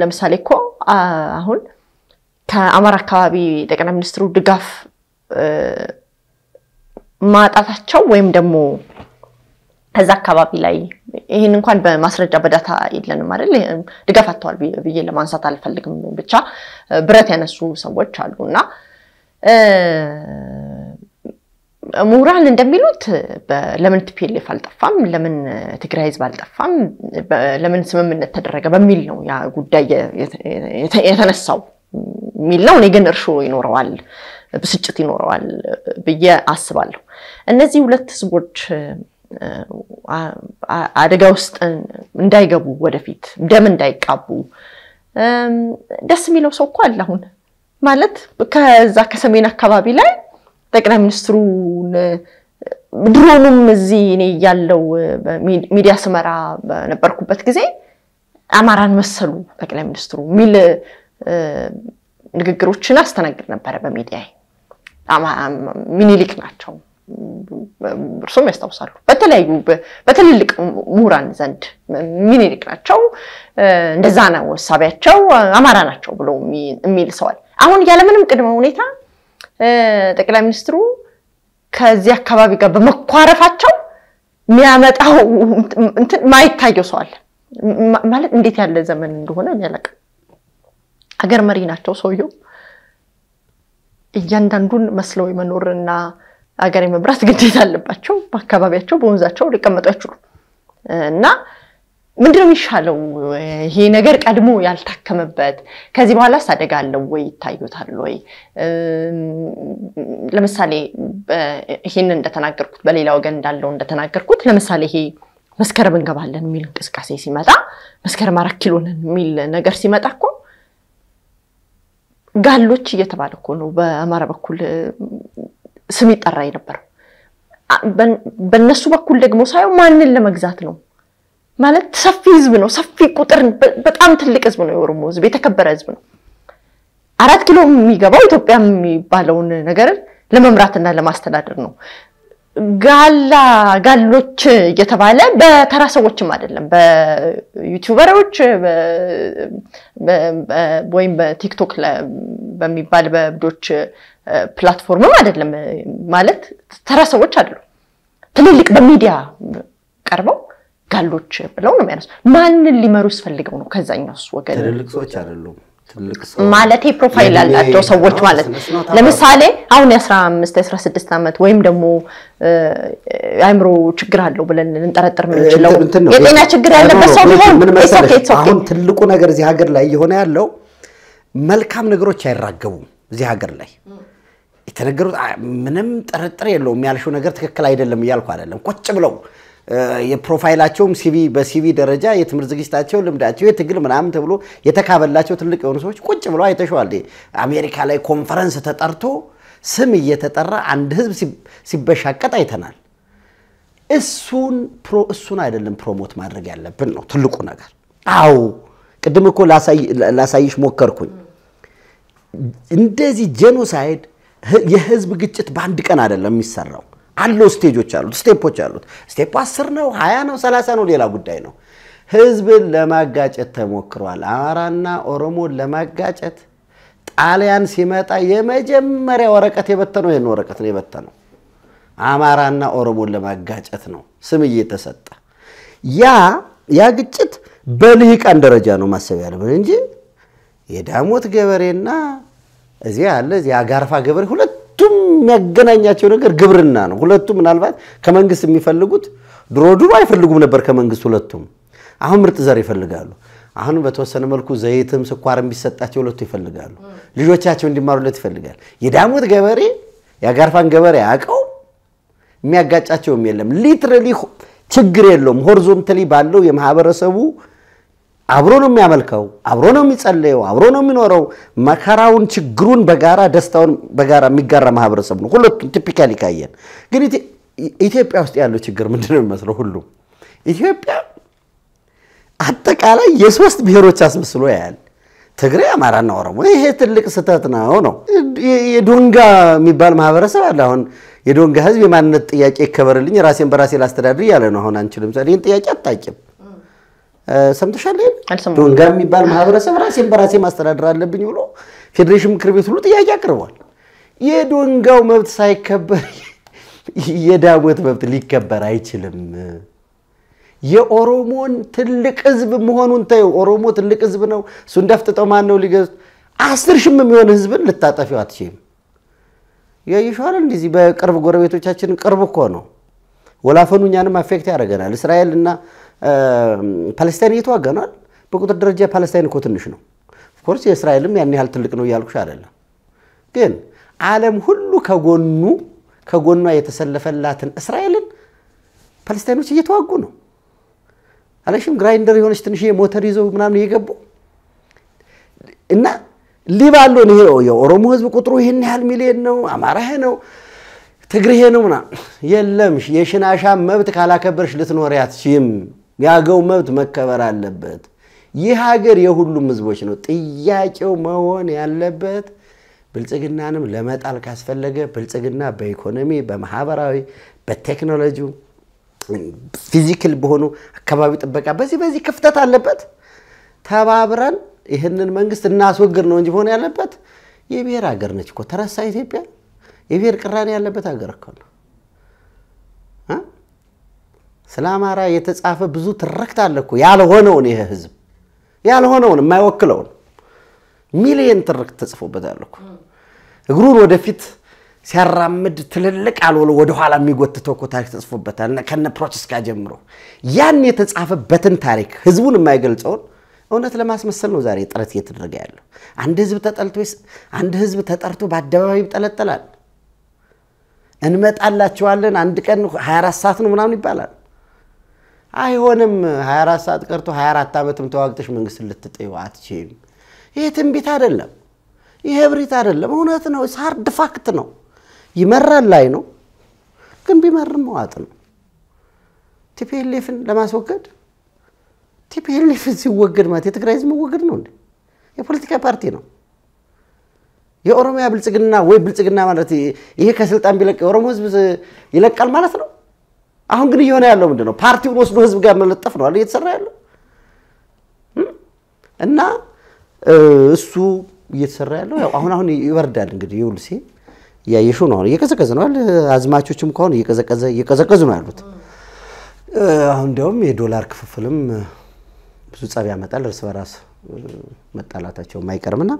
ለምሳሌ እኮ አሁን ከአማራ አካባቢ ጠቅላይ ሚኒስትሩ ድጋፍ ማጣታቸው ወይም ደግሞ ከዛ አካባቢ ላይ ይህን እንኳን በማስረጃ በዳታ የለንም አይደል፣ ድጋፍ አጥተዋል ብዬ ለማንሳት አልፈልግም። ብቻ ብረት ያነሱ ሰዎች አሉ እና ምሁራን እንደሚሉት ለምን ቲፒኤልኤፍ አልጠፋም፣ ለምን ትግራይ ህዝብ አልጠፋም፣ ለምን ስምምነት ተደረገ በሚል ነው ያ ጉዳይ የተነሳው የሚል ነው። እኔ ግን እርሾ ይኖረዋል፣ ብስጭት ይኖረዋል ብዬ አስባለሁ። እነዚህ ሁለት ህዝቦች አደጋ ውስጥ እንዳይገቡ ወደፊት ደም እንዳይቃቡ ደስ የሚለው ሰው እኮ አለ አሁን ማለት ከዛ ከሰሜን አካባቢ ላይ ጠቅላይ ሚኒስትሩን ድሮኑም እዚህ እኔ ያለው ሚዲያ ስመራ በነበርኩበት ጊዜ አማራን መሰሉ ጠቅላይ ሚኒስትሩ የሚል ንግግሮችን አስተናግድ ነበረ በሚዲያ ሚኒሊክ ናቸው እርሱም ያስታውሳሉ። በተለያዩ በትልልቅ ምሁራን ዘንድ ሚኒሊክ ናቸው፣ እንደዛ ነው ሳቢያቸው አማራ ናቸው ብሎ የሚል ሰዋል። አሁን ያለምንም ቅድመ ሁኔታ ጠቅላይ ሚኒስትሩ ከዚህ አካባቢ ጋር በመኳረፋቸው የሚያመጣው ማይታየው አለ ማለት እንዴት ያለ ዘመን እንደሆነ ያለቀ አገር መሪ ናቸው ሰውየው። እያንዳንዱን መስለው የመኖርና አገር የመምራት ግዴታ አለባቸው። በአካባቢያቸው በወንዛቸው ሊቀመጡ አይችሉም እና ነው የሚሻለው? ይሄ ነገር ቀድሞ ያልታከመበት ከዚህ በኋላስ አደጋ አለው ወይ ይታዩታል ወይ? ለምሳሌ ይሄን እንደተናገርኩት በሌላ ወገን እንዳለው እንደተናገርኩት ለምሳሌ ይሄ መስከረም እንገባለን የሚል እንቅስቃሴ ሲመጣ መስከረም አራት ኪሎ ነን የሚል ነገር ሲመጣ እኮ ጋሎች እየተባለ እኮ ነው በአማራ በኩል ስም ይጠራ የነበረው። በእነሱ በኩል ደግሞ ሳየው ማንን ለመግዛት ነው ማለት ሰፊ ህዝብ ነው። ሰፊ ቁጥር በጣም ትልቅ ህዝብ ነው። የኦሮሞ ህዝብ የተከበረ ህዝብ ነው። አራት ኪሎ የሚገባው ኢትዮጵያ የሚባለውን ነገር ለመምራትና ለማስተዳደር ነው። ጋላ ጋሎች እየተባለ በተራ ሰዎችም አይደለም፣ በዩቲዩበሮች ወይም በቲክቶክ በሚባል በእብዶች ፕላትፎርምም አይደለም። ማለት ተራ ሰዎች አይደሉም። ትልልቅ በሚዲያ ቀርበው ጋሎች ብለው ነው የሚያነሱ። ማንን ሊመሩ ስፈልገው ነው? ከዛኛው ወገን ትልልቅ ሰዎች አይደሉም። ማለቴ ፕሮፋይል ያላቸው ሰዎች ማለት ነው። ለምሳሌ አሁን የ15 16 ዓመት ወይም ደግሞ አይምሮ ችግር አለው ብለን ልንጠረጥር የምንችለው የጤና ችግር ያለበት ሰው ቢሆን አሁን ትልቁ ነገር እዚህ ሀገር ላይ እየሆነ ያለው መልካም ነገሮች አይራገቡም። እዚህ ሀገር ላይ የተነገሩት ምንም ጥርጥር የለውም። ያልሽው ነገር ትክክል አይደለም እያልኩ አይደለም። ቁጭ ብለው የፕሮፋይላቸውም ሲቪ በሲቪ ደረጃ የትምህርት ዝግጅታቸው፣ ልምዳቸው፣ የትግል ምናምን ተብሎ የተካበላቸው ትልቅ የሆኑ ሰዎች ቁጭ ብለው አይተሸዋል። አሜሪካ ላይ ኮንፈረንስ ተጠርቶ ስም እየተጠራ አንድ ህዝብ ሲበሻቀጥ አይተናል። እሱን እሱን አይደለም ፕሮሞት ማድረግ ያለብን ነው ትልቁ ነገር። አዎ ቅድም እኮ ላሳይሽ ሞከርኩኝ። እንደዚህ ጄኖሳይድ የህዝብ ግጭት በአንድ ቀን አይደለም የሚሰራው። አለው ስቴጆች አሉት፣ ስቴፖች አሉት። ስቴፕ አስር ነው፣ ሀያ ነው፣ ሰላሳ ነው፣ ሌላ ጉዳይ ነው። ህዝብን ለማጋጨት ተሞክሯል። አማራና ኦሮሞን ለማጋጨት ጣሊያን ሲመጣ የመጀመሪያ ወረቀት የበተነው ይህን ወረቀት ነው የበተነው። አማራና ኦሮሞን ለማጋጨት ነው ስም እየተሰጠ ያ ያ ግጭት በልሂቃን ደረጃ ነው ማሰብ ያለብን እንጂ የዳሞት ገበሬና እዚህ አለ እዚያ አጋርፋ ገበሬ ሁለት ሁለቱም የሚያገናኛቸው ነገር ግብርና ነው። ሁለቱም ምናልባት ከመንግስት የሚፈልጉት ድሮ ድሮ አይፈልጉም ነበር ከመንግስት ሁለቱም። አሁን ምርጥ ዘር ይፈልጋሉ። አሁን በተወሰነ መልኩ ዘይትም ስኳርም ቢሰጣቸው ሁለቱ ይፈልጋሉ። ልጆቻቸው እንዲማሩለት ይፈልጋል። የዳሞት ገበሬ የአጋርፋን ገበሬ አውቀው የሚያጋጫቸውም የለም። ሊትራሊ ችግር የለውም። ሆሪዞንታሊ ባለው የማህበረሰቡ አብሮ ነው የሚያመልከው፣ አብሮ ነው የሚጸለየው፣ አብሮ ነው የሚኖረው። መከራውን፣ ችግሩን በጋራ ደስታውን በጋራ የሚጋራ ማህበረሰብ ነው። ሁለቱም ቲፒካሊ ካየን ግን ኢትዮጵያ ውስጥ ያለው ችግር ምንድን ነው የሚመስለው? ሁሉም ኢትዮጵያ አጠቃላይ የሶስት ብሔሮች አስመስሎ ያያል። ትግሬ፣ አማራና ኦሮሞ። ይሄ ትልቅ ስህተት ነው ነው የዶንጋ የሚባል ማህበረሰብ አለ። አሁን የዶንጋ ህዝብ የማንነት ጥያቄ ይከበርልኝ፣ ራሴን በራሴ ላስተዳድር እያለ ነው። አሁን አንችልም፣ ይህን ጥያቄ አጣቂም ሰምተሻል? ዶንጋ የሚባል ማህበረሰብ ራሴን በራሴ ማስተዳደር አለብኝ ብሎ ፌዴሬሽን ምክር ቤት ሁሉ ጥያቄ አቅርቧል። የዶንጋው መብት ሳይከበር የዳሞት መብት ሊከበር አይችልም። የኦሮሞን ትልቅ ህዝብ መሆኑን ተይው። ኦሮሞ ትልቅ ህዝብ ነው። እሱ እንዳፍጥጠው ማን ነው ሊገዙት? አስር ሺህም የሚሆን ህዝብን ልታጠፊው አትችም። ያይሸዋል እንደዚህ በቅርብ ጎረቤቶቻችን ቅርብ እኮ ነው። ወላፈኑ እኛንም አፌክት ያደርገናል። እስራኤል እና ፓለስታይን እየተዋጋ በቁጥር ደረጃ ፓለስታይን እኮ ትንሽ ነው። ኦፍኮርስ የእስራኤልም ያን ያህል ትልቅ ነው እያልኩሽ አይደለም። ግን ዓለም ሁሉ ከጎኑ ከጎኗ የተሰለፈላትን እስራኤልን ፓለስታይኖች እየተዋጉ ነው። አለሽም ግራይንደር የሆነች ትንሽ ሞተር ይዘው ምናምን እየገቡ እና ሊባሎን ይሄ የኦሮሞ ህዝብ ቁጥሩ ይህን ያህል ሚሊየን ነው፣ አማራ ነው፣ ትግርሄ ነው ምናምን የለም። የሽናሻ መብት ካላከበርሽ ልትኖሪያት አትችይም። የአገው መብት መከበር አለበት። ይህ ሀገር የሁሉም ህዝቦች ነው። ጥያቄው መሆን ያለበት ብልጽግናንም ለመጣል ካስፈለገ ብልጽግና በኢኮኖሚ፣ በማህበራዊ፣ በቴክኖሎጂ፣ ፊዚክል በሆኑ አካባቢ ጥበቃ፣ በዚህ በዚህ ክፍተት አለበት። ተባብረን ይህንን መንግስት እናስወግድ ነው እንጂ መሆን ያለበት። የብሔር ሀገር ነች እኮ ተረሳ ኢትዮጵያ። የብሔር ቅራኔ ያለበት ሀገር እኮ ነው። ስለ አማራ የተጻፈ ብዙ ትረክት አለ እኮ ያልሆነውን ይህ ህዝብ ያልሆነውን የማይወክለውን ሚሊየን ትርክት ተጽፎበታል እኮ እግሩን ወደፊት ሲያራምድ ትልልቅ አልሆነ ወደኋላ የሚጎትተው እኮ ታሪክ ተጽፎበታል ከነ ፕሮቴስካ ጀምሮ ያን የተጻፈበትን ታሪክ ህዝቡን የማይገልጸውን እውነት ለማስመሰል ነው ዛሬ ጥረት እየተደረገ ያለው። አንድ ህዝብ ተጠልቶ አንድ ህዝብ ተጠርቶ በአደባባይ ይጠለጠላል። እንመጣላቸዋለን አንድ ቀን 24 ሰዓት ነው ምናምን ይባላል። አይሆንም። 24 ሰዓት ቀርቶ 24 ዓመትም ተዋግተሽ መንግስት ልትጠይው አትችይም። ይሄ ትንቢት አይደለም፣ ይሄ እብሪት አይደለም፣ እውነት ነው። ሳርድ ፋክት ነው። ይመራል ላይ ነው፣ ግን ቢመርም መዋጥ ነው። ቲፒኤልኤፍን ለማስወገድ ቲፒኤልኤፍን ሲወገድ ማለት የትግራይ ህዝብ መወገድ ነው እንዴ? የፖለቲካ ፓርቲ ነው። የኦሮሚያ ብልጽግና ወይ ብልጽግና ማለት ይሄ ከስልጣን ቢለቅ የኦሮሞ ህዝብ ይለቃል ማለት ነው። አሁን ግን እየሆነ ያለው ምንድን ነው? ፓርቲውን ወስዶ ህዝብ ጋር መለጠፍ ነው አለ እየተሰራ ያለው እና እሱ እየተሰራ ያለው ያው አሁን አሁን ይወርዳል። እንግዲህ ይውልሴ እያየሹ ነው። አሁን እየቀዘቀዘ ነው አለ አዝማቾችም ከሆነ እየቀዘቀዘ እየቀዘቀዙ ነው ያሉት። አሁን እንዲያውም የዶላር ክፍፍልም ብዙ ጸብ ያመጣል እርስ በራስ መጣላታቸው አይቀርምና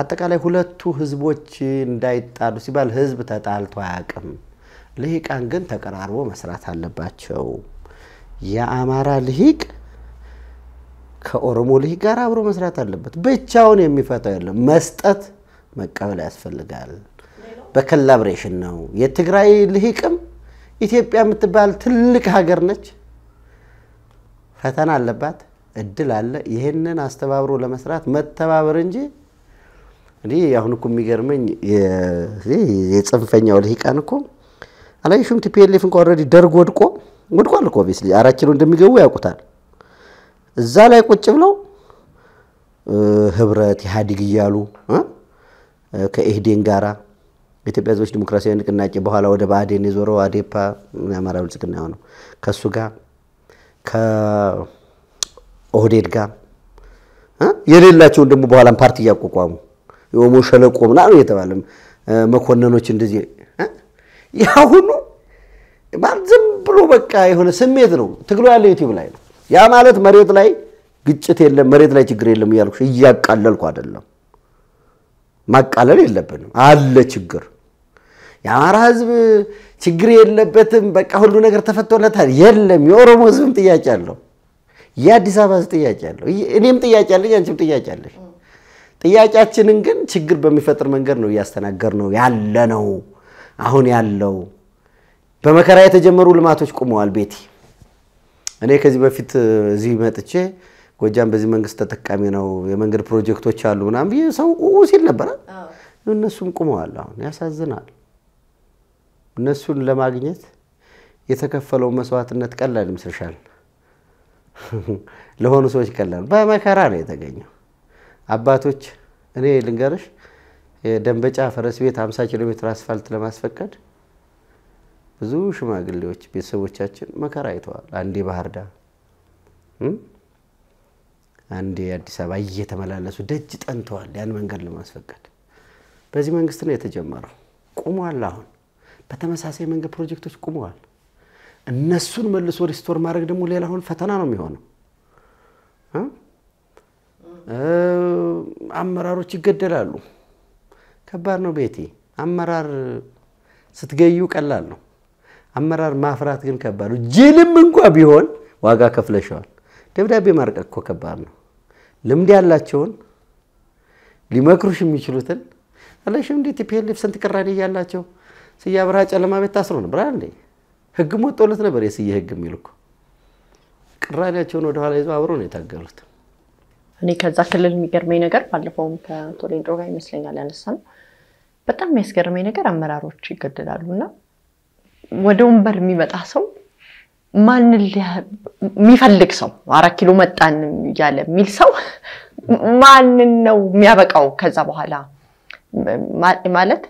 አጠቃላይ ሁለቱ ህዝቦች እንዳይጣሉ ሲባል ህዝብ ተጣልቶ አያውቅም። ልሂቃን ግን ተቀራርቦ መስራት አለባቸው። የአማራ ልሂቅ ከኦሮሞ ልሂቅ ጋር አብሮ መስራት አለበት። ብቻውን የሚፈታው የለም። መስጠት መቀበል ያስፈልጋል። በኮላብሬሽን ነው። የትግራይ ልሂቅም ኢትዮጵያ የምትባል ትልቅ ሀገር ነች። ፈተና አለባት፣ እድል አለ። ይህንን አስተባብሮ ለመስራት መተባበር እንጂ እኔ አሁን እኮ የሚገርመኝ የጽንፈኛው ልሂቃን እኮ አላየሽም? ቲፒኤልኤፍ እንኳ ኦልሬዲ ደርግ ወድቆ ወድቋል እኮ ኦብቪየስሊ አራት ኪሎ እንደሚገቡ ያውቁታል። እዛ ላይ ቁጭ ብለው ህብረት ኢህአዲግ እያሉ ከኢህዴን ጋራ የኢትዮጵያ ህዝቦች ዲሞክራሲያዊ ንቅናቄ በኋላ ወደ ብአዴን የዞረው አዴፓ የአማራ ብልጽግና የሆነው ከእሱ ጋር ከኦህዴድ ጋር የሌላቸውን ደግሞ በኋላም ፓርቲ እያቋቋሙ የኦሞ ሸለቆ ምናምን የተባለ መኮንኖች እንደዚህ ያሁኑ ማለት ዝም ብሎ በቃ የሆነ ስሜት ነው። ትግሉ ያለው ዩቲዩብ ላይ ነው። ያ ማለት መሬት ላይ ግጭት የለም፣ መሬት ላይ ችግር የለም እያልኩ እያቃለልኩ አይደለም። ማቃለል የለብንም አለ ችግር። የአማራ ህዝብ ችግር የለበትም፣ በቃ ሁሉ ነገር ተፈቶለታል። የለም፣ የኦሮሞ ህዝብም ጥያቄ አለው፣ የአዲስ አበባ ህዝብ ጥያቄ አለው፣ እኔም ጥያቄ አለኝ፣ አንቺም ጥያቄ አለሽ። ጥያቄያችንን ግን ችግር በሚፈጥር መንገድ ነው እያስተናገር ነው ያለ ነው። አሁን ያለው በመከራ የተጀመሩ ልማቶች ቁመዋል። ቤቲ እኔ ከዚህ በፊት እዚህ መጥቼ ጎጃም በዚህ መንግስት ተጠቃሚ ነው የመንገድ ፕሮጀክቶች አሉ ምናምን ብዬ ሰው ሲል ነበረ። እነሱም ቁመዋል። አሁን ያሳዝናል። እነሱን ለማግኘት የተከፈለው መስዋዕትነት ቀላል ይመስልሻል? ለሆኑ ሰዎች ቀላል፣ በመከራ ነው የተገኘው። አባቶች እኔ ልንገርሽ የደንበጫ ፈረስ ቤት 50 ኪሎ ሜትር አስፋልት ለማስፈቀድ ብዙ ሽማግሌዎች ቤተሰቦቻችን መከራ አይተዋል። አንዴ ባህር ዳር፣ አንዴ አዲስ አበባ እየተመላለሱ ደጅ ጠንተዋል ያን መንገድ ለማስፈቀድ። በዚህ መንግስት ነው የተጀመረው። ቁሟል። አሁን በተመሳሳይ መንገድ ፕሮጀክቶች ቁመዋል። እነሱን መልሶ ሪስቶር ማድረግ ደግሞ ሌላ አሁን ፈተና ነው የሚሆነው። አመራሮች ይገደላሉ። ከባድ ነው ቤቲ። አመራር ስትገዩ ቀላል ነው። አመራር ማፍራት ግን ከባድ ነው። ጅልም እንኳ ቢሆን ዋጋ ከፍለሸዋል። ደብዳቤ ማርቀቅ እኮ ከባድ ነው። ልምድ ያላቸውን ሊመክሩሽ የሚችሉትን አለሽም እንዴ ቲፒኤልኤፍ ስንት ቅራኔ እያላቸው ስዬ አብርሃ ጨለማ ቤት ታስሮ ነበር አይደል? ህግም ወጦለት ነበር። የስዬ ህግ የሚል እኮ ቅራኔያቸውን ወደኋላ ይዞ አብሮ ነው የታገሉት። እኔ ከዛ ክልል የሚገርመኝ ነገር ባለፈውም ከቶሌንድሮ ጋር ይመስለኛል ያነሳ ነው በጣም የሚያስገርመኝ ነገር አመራሮች ይገደላሉ እና ወደ ወንበር የሚመጣ ሰው ማን የሚፈልግ ሰው አራት ኪሎ መጣን እያለ የሚል ሰው ማንን ነው የሚያበቃው? ከዛ በኋላ ማለት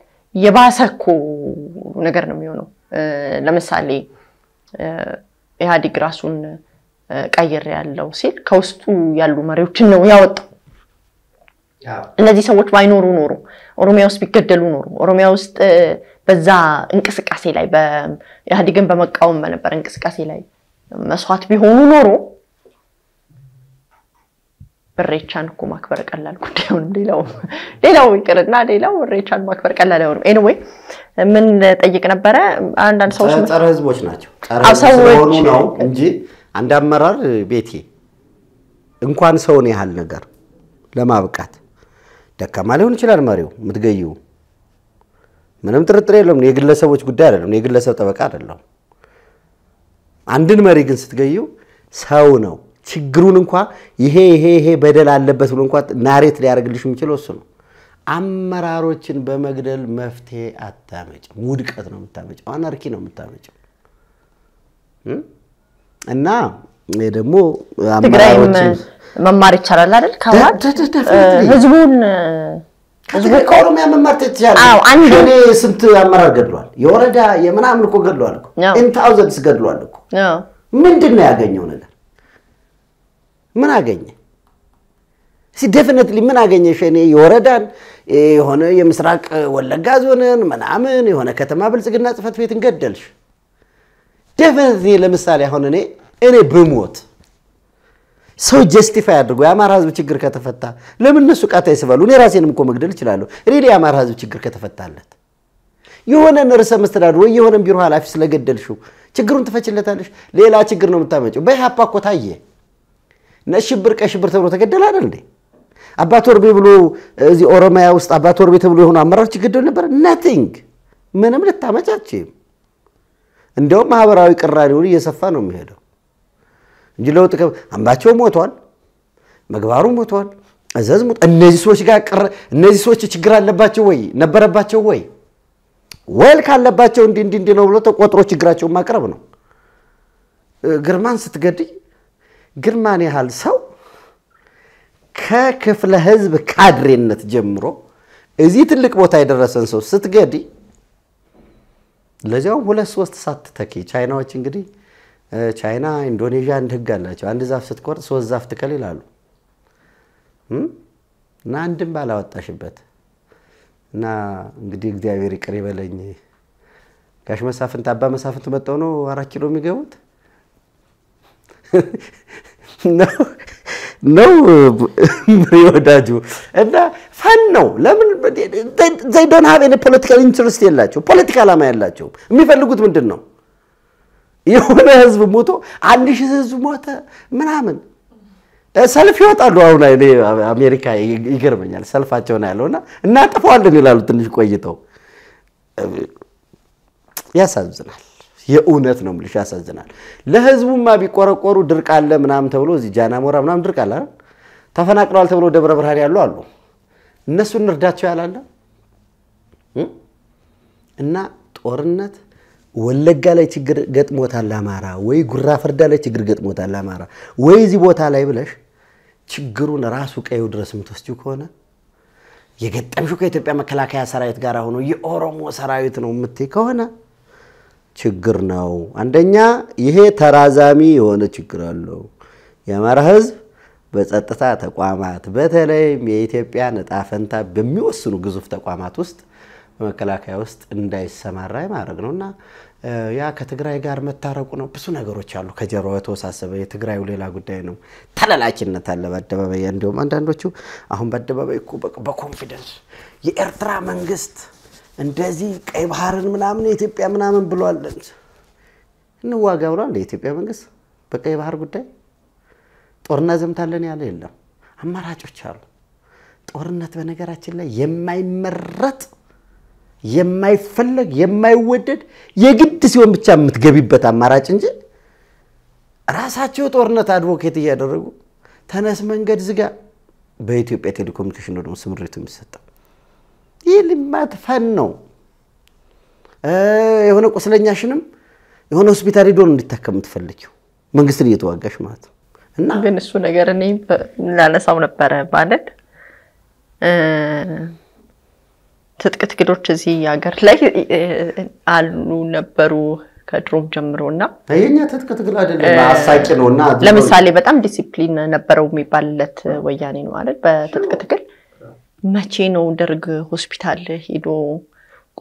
የባሰ እኮ ነገር ነው የሚሆነው። ለምሳሌ ኢህአዲግ ራሱን ቀይር ያለው ሲል ከውስጡ ያሉ መሪዎችን ነው ያወጣው። እነዚህ ሰዎች ባይኖሩ ኖሩ ኦሮሚያ ውስጥ ቢገደሉ ኖሩ ኦሮሚያ ውስጥ በዛ እንቅስቃሴ ላይ ኢህአዲግን በመቃወም በነበረ እንቅስቃሴ ላይ መስዋዕት ቢሆኑ ኖሮ ብሬቻን እኮ ማክበር ቀላል ጉዳይ አይሆንም። ሌላው ሌላው ይቅርና ሌላው ብሬቻን ማክበር ቀላል አይሆንም። ኤኒዌይ ምን ጠይቅ ነበረ? አንዳንድ ሰዎች ጸረ ህዝቦች ናቸው ሰዎች ነው እንጂ አንድ አመራር ቤቴ እንኳን ሰውን ያህል ነገር ለማብቃት ደካማ ሊሆን ይችላል መሪው የምትገይው ምንም ጥርጥር የለውም። የግለሰቦች ጉዳይ አይደለም። የግለሰብ ጠበቃ አይደለም። አንድን መሪ ግን ስትገዩ ሰው ነው። ችግሩን እንኳ ይሄ ይሄ ይሄ በደል አለበት ብሎ እንኳ ናሬት ሊያደርግልሽ የሚችለው እሱ ነው። አመራሮችን በመግደል መፍትሄ አታመጭም። ውድቀት ነው የምታመጭው። አናርኪ ነው የምታመጭው እና ይሄ ደግሞ ትግራይም መማር ይቻላል አይደል? ህዝቡን ከኦሮሚያ መማር ትችላለህ። እኔ ስንት አመራር ገድሏል፣ የወረዳ የምናምን እኮ ገድሏል እኮ ኢን ታውዘንድስ ገድሏል እኮ። ምንድን ነው ያገኘው ነገር? ምን አገኘ? እስኪ ዴፊኒትሊ ምን አገኘ? ሸኔ የወረዳን የሆነ የምስራቅ ወለጋ ዞንን ምናምን የሆነ ከተማ ብልጽግና ጽህፈት ቤትን ገደልሽ። ዴፊኒትሊ ለምሳሌ አሁን እኔ እኔ ብሞት ሰው ጀስቲፋይ አድርጎ የአማራ ህዝብ ችግር ከተፈታ ለምን እነሱ ቃታ ይስበሉ? እኔ ራሴንም እኮ መግደል እችላለሁ። እኔ የአማራ ህዝብ ችግር ከተፈታለት የሆነን ርዕሰ መስተዳድር ወይ የሆነን ቢሮ ኃላፊ ስለገደልሽው ችግሩን ትፈችለታለሽ። ሌላ ችግር ነው የምታመጪው። በኢህአፓ እኮ ታየ ነሽብር ቀሽብር ተብሎ ተገደል አይደል እንዴ? አባት ወርቤ ብሎ እዚህ ኦሮሚያ ውስጥ አባት ወርቤ ተብሎ የሆኑ አመራሮች ይገደሉ ነበር። ነቲንግ ምንም ልታመጫችም። እንዲያውም ማህበራዊ ቅራኔውን እየሰፋ ነው የሚሄደው። እንጂ ለውጥ አምባቸው ሞቷል፣ መግባሩ ሞቷል፣ እዘዝ ሞ እነዚህ ሰዎች ጋር ቀረ። እነዚህ ሰዎች ችግር አለባቸው ወይ ነበረባቸው ወይ ወል ካለባቸው እንዲህ እንዲህ እንዲህ ነው ብሎ ተቆጥሮ ችግራቸውን ማቅረብ ነው። ግርማን ስትገድይ ግርማን ያህል ሰው ከክፍለ ህዝብ ካድሬነት ጀምሮ እዚህ ትልቅ ቦታ የደረሰን ሰው ስትገድይ ለዚያውም ሁለት ሶስት ሳትተኪ ቻይናዎች እንግዲህ ቻይና፣ ኢንዶኔዥያ አንድ ህግ አላቸው። አንድ ዛፍ ስትቆርጥ ሶስት ዛፍ ትከል ይላሉ እና አንድም ባላወጣሽበት እና እንግዲህ እግዚአብሔር ይቅር ይበለኝ። ጋሽ መሳፍንት አባ መሳፍንት መጠው ነው አራት ኪሎ የሚገቡት ነው ወዳጁ እና ፈን ነው። ለምን ዘይዶን ሀብ ፖለቲካል ኢንትረስት የላቸው ፖለቲካ ዓላማ ያላቸው የሚፈልጉት ምንድን ነው? የሆነ ህዝብ ሞቶ አንድ ሺህ ህዝብ ሞተ ምናምን ሰልፍ ይወጣሉ። አሁን አሜሪካ ይገርመኛል። ሰልፋቸውን ያለውና እናጥፈዋለን ይላሉ። ትንሽ ቆይተው ያሳዝናል። የእውነት ነው የምልሽ ያሳዝናል። ለህዝቡማ ቢቆረቆሩ ድርቅ አለ ምናምን ተብሎ እዚህ ጃናሞራ ምናምን ድርቅ አለ ተፈናቅለዋል ተብሎ ደብረ ብርሃን ያሉ አሉ። እነሱን እርዳቸው ያላለ እና ጦርነት ወለጋ ላይ ችግር ገጥሞታል አማራ፣ ወይ ጉራ ፈርዳ ላይ ችግር ገጥሞታል አማራ፣ ወይ እዚህ ቦታ ላይ ብለሽ ችግሩን ራሱ ቀዩ ድረስ የምትወስጂው ከሆነ የገጠምሽው ከኢትዮጵያ መከላከያ ሰራዊት ጋር ሆኖ የኦሮሞ ሰራዊት ነው የምትይ ከሆነ ችግር ነው። አንደኛ ይሄ ተራዛሚ የሆነ ችግር አለው። የአማራ ህዝብ በጸጥታ ተቋማት በተለይም የኢትዮጵያን ዕጣ ፈንታ በሚወስኑ ግዙፍ ተቋማት ውስጥ በመከላከያ ውስጥ እንዳይሰማራ ማድረግ ነው እና ያ ከትግራይ ጋር መታረቁ ነው። ብዙ ነገሮች አሉ ከጀርባ የተወሳሰበ የትግራዩ ሌላ ጉዳይ ነው። ተለላጭነት አለ በአደባባይ እንዲሁም አንዳንዶቹ አሁን በአደባባይ እኮ በኮንፊደንስ የኤርትራ መንግስት እንደዚህ ቀይ ባህርን ምናምን የኢትዮጵያ ምናምን ብሏል እንዋጋ ብሏል የኢትዮጵያ መንግስት በቀይ ባህር ጉዳይ ጦርነት ዘምታለን ያለ የለም። አማራጮች አሉ። ጦርነት በነገራችን ላይ የማይመረጥ የማይፈለግ የማይወደድ የግድ ሲሆን ብቻ የምትገቢበት አማራጭ እንጂ ራሳቸው ጦርነት አድቮኬት እያደረጉ ተነስ መንገድ ዝጋ። በኢትዮጵያ ቴሌኮሙኒኬሽን ደግሞ ስምሪቱ የሚሰጠው ይህ ልማት ፈን ነው። የሆነ ቁስለኛሽንም የሆነ ሆስፒታል ሄዶ እንዲታከም የምትፈልጊው መንግስትን እየተዋጋሽ ማለት ነው። እና ግን እሱ ነገር እኔ ላነሳው ነበረ ማለት ትጥቅ ትግሎች እዚህ ሀገር ላይ አሉ ነበሩ ከድሮም ጀምሮ እና ትጥቅ ትግል አይደለም አሳቂ ነው እና ለምሳሌ በጣም ዲሲፕሊን ነበረው የሚባልለት ወያኔ ነው ማለት በትጥቅ ትግል መቼ ነው ደርግ ሆስፒታል ሄዶ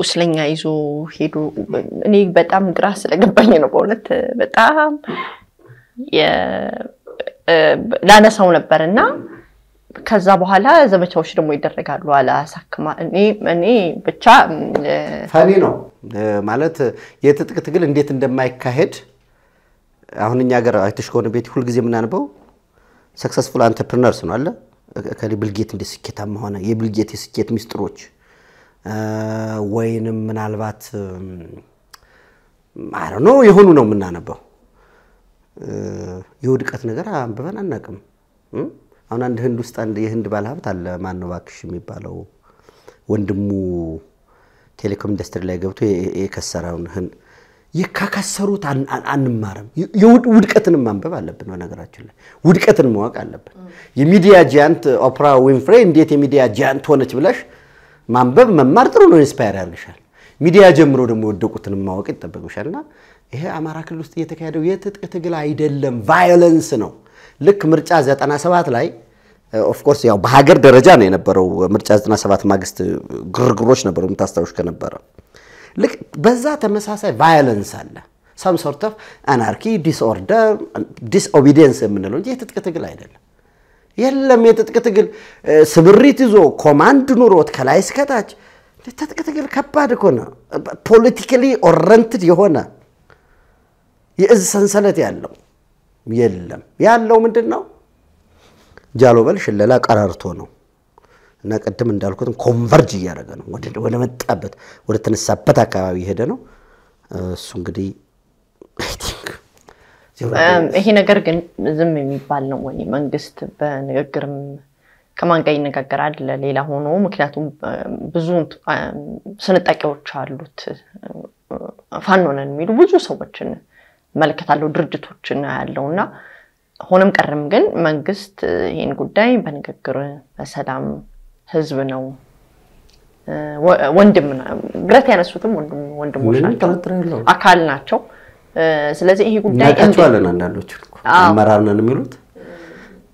ቁስለኛ ይዞ ሄዶ እኔ በጣም ግራ ስለገባኝ ነው በእውነት በጣም ላነሳው ነበር እና ከዛ በኋላ ዘመቻዎች ደግሞ ይደረጋሉ። አላሳክማ እኔ ብቻ ፈኒ ነው ማለት የትጥቅ ትግል እንዴት እንደማይካሄድ አሁን እኛ ሀገር አይተሽ ከሆነ ቤት ሁልጊዜ የምናንበው ሰክሰስፉል አንትርፕርነርስ ነው አለ ከሌ ብልጌት እንዴት ስኬታማ ሆነ፣ የብልጌት የስኬት ሚስጥሮች ወይንም ምናልባት አረ ነው የሆኑ ነው የምናነበው። የውድቀት ነገር አንብበን አናውቅም። አሁን አንድ ህንድ ውስጥ አንድ የህንድ ባለሀብት አለ ማነው እባክሽ የሚባለው ወንድሙ ቴሌኮም ኢንዱስትሪ ላይ ገብቶ የከሰረውን ከከሰሩት አንማርም። ውድቀትን ማንበብ አለብን። በነገራችን ላይ ውድቀትን ማወቅ አለብን። የሚዲያ ጂያንት ኦፕራ ዊንፍሬ እንዴት የሚዲያ ጂያንት ሆነች ብለሽ ማንበብ መማር ጥሩ ነው፣ ኢንስፓየር ያርግሻል። ሚዲያ ጀምሮ ደግሞ የወደቁትን ማወቅ ይጠበቅብሻል። እና ይሄ አማራ ክልል ውስጥ እየተካሄደው የትጥቅ ትግል አይደለም፣ ቫዮለንስ ነው። ልክ ምርጫ 97 ላይ ኦፍኮርስ uh, ያው በሀገር ደረጃ ነው የነበረው። ምርጫ 97 ማግስት ግርግሮች ነበሩ፣ የምታስታውሽ ከነበረ ልክ በዛ ተመሳሳይ ቫዮለንስ አለ። ሳም ሶርት ኦፍ አናርኪ ዲስኦርደር፣ ዲስኦቢዲየንስ የምንለው እንጂ የትጥቅ ትግል አይደለም። የለም የትጥቅ ትግል uh, ስብሪት ይዞ ኮማንድ ኑሮት ከላይ እስከታች ትጥቅ ትግል ከባድ እኮ ነው። ፖለቲካሊ uh, ኦረንትድ የሆነ የእዝ ሰንሰለት ያለው የለም። ያለው ምንድን ነው? ጃሎበል ሽለላ ቀራርቶ ነው እና ቅድም እንዳልኩትም ኮንቨርጅ እያደረገ ነው ወደ መጣበት ወደ ተነሳበት አካባቢ ሄደ ነው እሱ እንግዲህ ይሄ ነገር ግን ዝም የሚባል ነው ወይ? መንግስት በንግግርም ከማን ጋር ይነጋገራል ሌላ ሆኖ፣ ምክንያቱም ብዙ ስንጣቂዎች አሉት ፋኖ ነን የሚሉ ብዙ ሰዎችን እመለከታለሁ ድርጅቶች ያለው እና ሆነም ቀርም ግን መንግስት ይህን ጉዳይ በንግግር በሰላም ህዝብ ነው ወንድም ግረት ያነሱትም ወንድሞች ናቸው፣ አካል ናቸው። ስለዚህ ይሄ ጉዳይ አንዳንዶች አመራርነን የሚሉት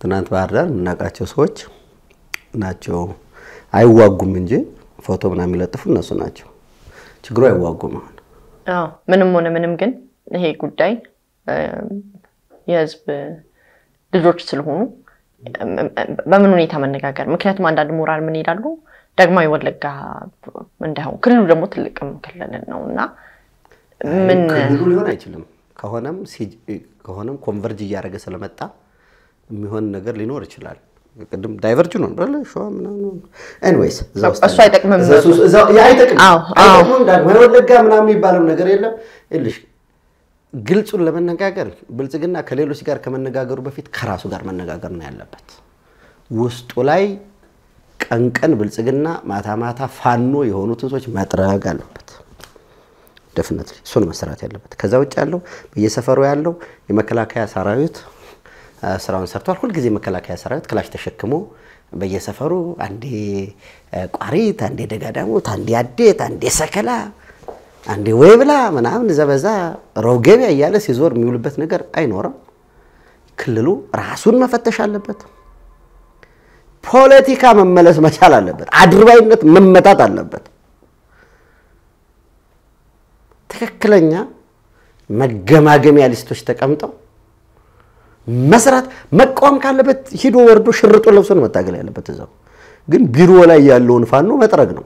ትናንት ባህር ዳር የምናውቃቸው ሰዎች ናቸው። አይዋጉም እንጂ ፎቶ ምና የሚለጥፉ እነሱ ናቸው። ችግሩ አይዋጉም። አሁን ምንም ሆነ ምንም ግን ይሄ ጉዳይ የህዝብ ልጆች ስለሆኑ በምን ሁኔታ መነጋገር ምክንያቱም አንዳንድ ሞራል ምን ይላሉ ደግማዊ ወለጋ እንዳይሆን ክልሉ ደግሞ ትልቅም ክልል ነው እና ምን ሊሆን አይችልም ከሆነም ኮንቨርጅ እያደረገ ስለመጣ የሚሆን ነገር ሊኖር ይችላል ቅድም ዳይቨርጅ ነው ብለ ሸዋ ምናምን ኤኒዌይስ እሱ አይጠቅምም አይጠቅምም ወለጋ ምናምን የሚባለው ነገር የለም ልሽ ግልጹን ለመነጋገር ብልጽግና ከሌሎች ጋር ከመነጋገሩ በፊት ከራሱ ጋር መነጋገር ነው ያለበት። ውስጡ ላይ ቀን ቀን ብልጽግና ማታ ማታ ፋኖ የሆኑትን ሰዎች መጥረግ አለበት። ደፍነት እሱን መሰራት ያለበት። ከዛ ውጭ ያለው በየሰፈሩ ያለው የመከላከያ ሰራዊት ስራውን ሰርቷል። ሁልጊዜ መከላከያ ሰራዊት ክላሽ ተሸክሞ በየሰፈሩ አንዴ ቋሪት፣ አንዴ ደጋዳሞት፣ አንዴ አዴት፣ አንዴ ሰከላ አንዴ ወይ ብላ ምናምን ዘበዛ ረው ገበያ እያለ ሲዞር የሚውልበት ነገር አይኖርም። ክልሉ ራሱን መፈተሽ አለበት። ፖለቲካ መመለስ መቻል አለበት። አድርባይነት መመጣት አለበት። ትክክለኛ መገማገሚያ ሊስቶች ተቀምጠው መስራት መቃወም ካለበት ሂዶ ወርዶ ሽርጦ ለብሶ ነው መታገል ያለበት። እዛው ግን ቢሮ ላይ ያለውን ፋኖ መጥረግ ነው።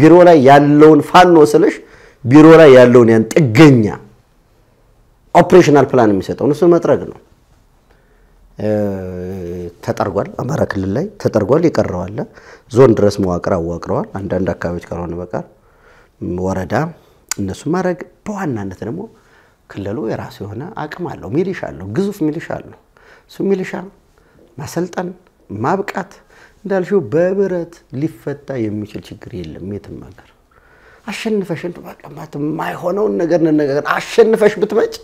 ቢሮ ላይ ያለውን ፋኖ ስልሽ ቢሮ ላይ ያለውን ያን ጥገኛ ኦፕሬሽናል ፕላን የሚሰጠውን እሱን መጥረግ ነው። ተጠርጓል። አማራ ክልል ላይ ተጠርጓል። ይቀረዋል። ዞን ድረስ መዋቅር አዋቅረዋል። አንዳንድ አካባቢዎች ካልሆነ በቀር ወረዳ እነሱ ማድረግ በዋናነት ደግሞ ክልሉ የራሱ የሆነ አቅም አለው። ሚሊሻ አለው፣ ግዙፍ ሚሊሻ አለው። እሱ ሚሊሻ ማሰልጠን ማብቃት እንዳልሽው በብረት ሊፈታ የሚችል ችግር የለም የትም ሀገር። አሸንፈሽን በቀማት የማይሆነውን ነገር እንነጋገር አሸንፈሽ ብትመጭ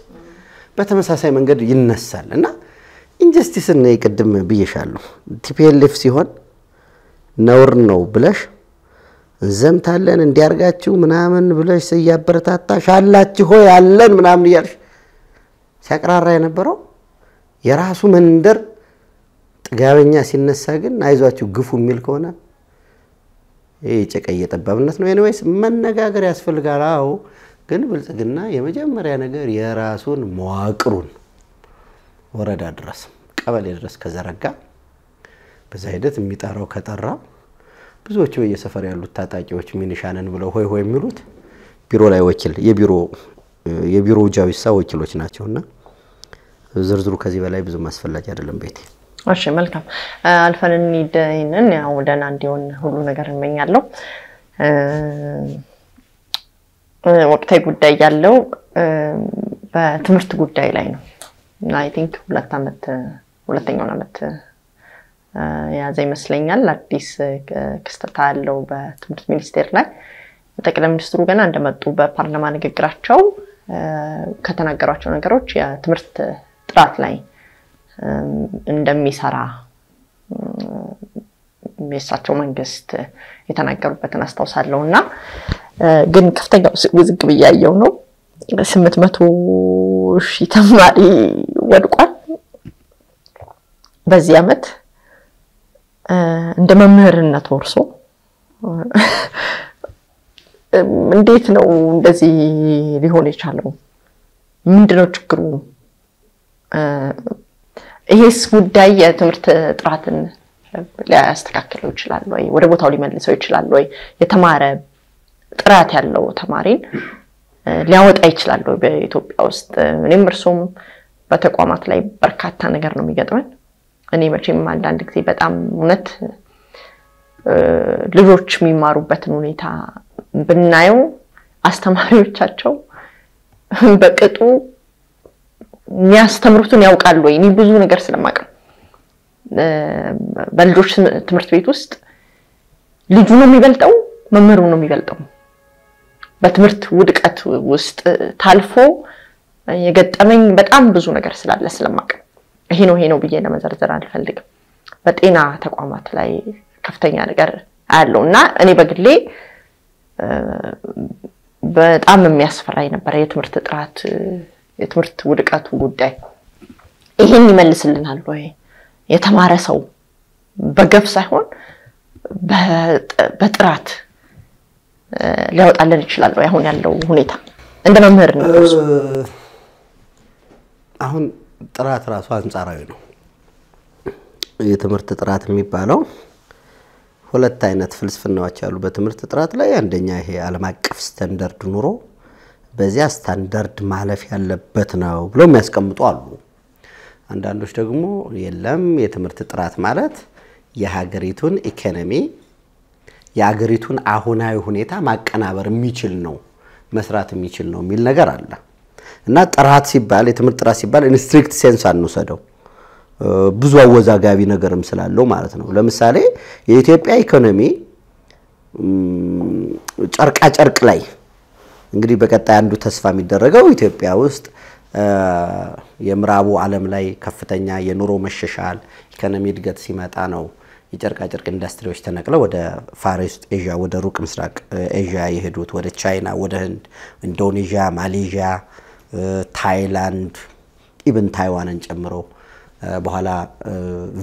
በተመሳሳይ መንገድ ይነሳል እና ኢንጀስቲስን ቅድም ብዬሻለሁ። ቲፒኤልኤፍ ሲሆን ነውር ነው ብለሽ እንዘምታለን እንዲያርጋችሁ ምናምን ብለሽ እያበረታታሽ አላችሁ ሆይ አለን ምናምን እያልሽ ሲያቀራራ የነበረው የራሱ መንደር ጥጋበኛ ሲነሳ ግን አይዟችሁ ግፉ የሚል ከሆነ የጨቀየ ጠባብነት ነው። ኤኒዌይስ መነጋገር ያስፈልጋል። አዎ፣ ግን ብልጽግና የመጀመሪያ ነገር የራሱን መዋቅሩን ወረዳ ድረስ ቀበሌ ድረስ ከዘረጋ በዛ ሂደት የሚጠራው ከጠራ ብዙዎቹ በየሰፈር ያሉት ታጣቂዎች ሚኒሻንን ብለው ሆይ ሆይ የሚሉት ቢሮ ላይ ወኪል የቢሮ ጃዊሳ ወኪሎች ናቸውና ዝርዝሩ ከዚህ በላይ ብዙም አስፈላጊ አይደለም ቤቴ እሺ መልካም አልፈን እንሂድ። ይህንን ያው ደህና እንዲሆን ሁሉ ነገር እመኛለሁ። ወቅታዊ ጉዳይ ያለው በትምህርት ጉዳይ ላይ ነው። አይ ቲንክ ሁለት ዓመት ሁለተኛውን ዓመት የያዘ ይመስለኛል። አዲስ ክስተት ያለው በትምህርት ሚኒስቴር ላይ ጠቅላይ ሚኒስትሩ ገና እንደመጡ በፓርላማ ንግግራቸው ከተናገሯቸው ነገሮች የትምህርት ጥራት ላይ እንደሚሰራ የእሳቸው መንግስት የተናገሩበትን አስታውሳለሁ እና ግን ከፍተኛው ውዝግብ እያየው ነው። ስምንት መቶ ሺህ ተማሪ ወድቋል በዚህ አመት እንደ መምህርነት ወርሶ እንዴት ነው እንደዚህ ሊሆን የቻለው? ምንድነው ችግሩ? ይሄስ ጉዳይ የትምህርት ጥራትን ሊያስተካክለው ይችላል ወይ? ወደ ቦታው ሊመልሰው ይችላል ወይ? የተማረ ጥራት ያለው ተማሪን ሊያወጣ ይችላል ወይ? በኢትዮጵያ ውስጥ እኔም እርሱም በተቋማት ላይ በርካታ ነገር ነው የሚገጥመን። እኔ መቼም አንዳንድ ጊዜ በጣም እውነት ልጆች የሚማሩበትን ሁኔታ ብናየው አስተማሪዎቻቸው በቅጡ የሚያስተምሩትን ያውቃሉ ወይ? እኔ ብዙ ነገር ስለማቅ በልጆች ትምህርት ቤት ውስጥ ልጁ ነው የሚበልጠው፣ መምህሩ ነው የሚበልጠው። በትምህርት ውድቀት ውስጥ ታልፎ የገጠመኝ በጣም ብዙ ነገር ስላለ ስለማውቅ ይሄ ነው ይሄ ነው ብዬ ለመዘርዘር አልፈልግም። በጤና ተቋማት ላይ ከፍተኛ ነገር አያለው እና እኔ በግሌ በጣም የሚያስፈራኝ የነበረ የትምህርት ጥራት የትምህርት ውድቀቱ ጉዳይ ይህን ይመልስልናል ወይ? የተማረ ሰው በገፍ ሳይሆን በጥራት ሊያወጣልን ይችላል ወይ? አሁን ያለው ሁኔታ እንደ መምህር አሁን ጥራት ራሱ አንጻራዊ ነው። የትምህርት ጥራት የሚባለው ሁለት አይነት ፍልስፍናዎች አሉ በትምህርት ጥራት ላይ። አንደኛ ይሄ አለም አቀፍ ስተንደርድ ኑሮ በዚያ ስታንዳርድ ማለፍ ያለበት ነው ብለው የሚያስቀምጡ አሉ። አንዳንዶች ደግሞ የለም የትምህርት ጥራት ማለት የሀገሪቱን ኢኮኖሚ የሀገሪቱን አሁናዊ ሁኔታ ማቀናበር የሚችል ነው መስራት የሚችል ነው የሚል ነገር አለ እና ጥራት ሲባል የትምህርት ጥራት ሲባል ኢንስትሪክት ሴንስ አንውሰደው ብዙ አወዛጋቢ ነገርም ስላለው ማለት ነው። ለምሳሌ የኢትዮጵያ ኢኮኖሚ ጨርቃ ጨርቅ ላይ እንግዲህ በቀጣይ አንዱ ተስፋ የሚደረገው ኢትዮጵያ ውስጥ የምዕራቡ ዓለም ላይ ከፍተኛ የኑሮ መሻሻል ኢኮኖሚ እድገት ሲመጣ ነው የጨርቃጨርቅ ኢንዱስትሪዎች ተነቅለው ወደ ፋር ኢስት ኤዥያ ወደ ሩቅ ምስራቅ ኤዥያ የሄዱት ወደ ቻይና፣ ወደ ህንድ፣ ኢንዶኔዥያ፣ ማሌዥያ፣ ታይላንድ ኢብን ታይዋንን ጨምሮ በኋላ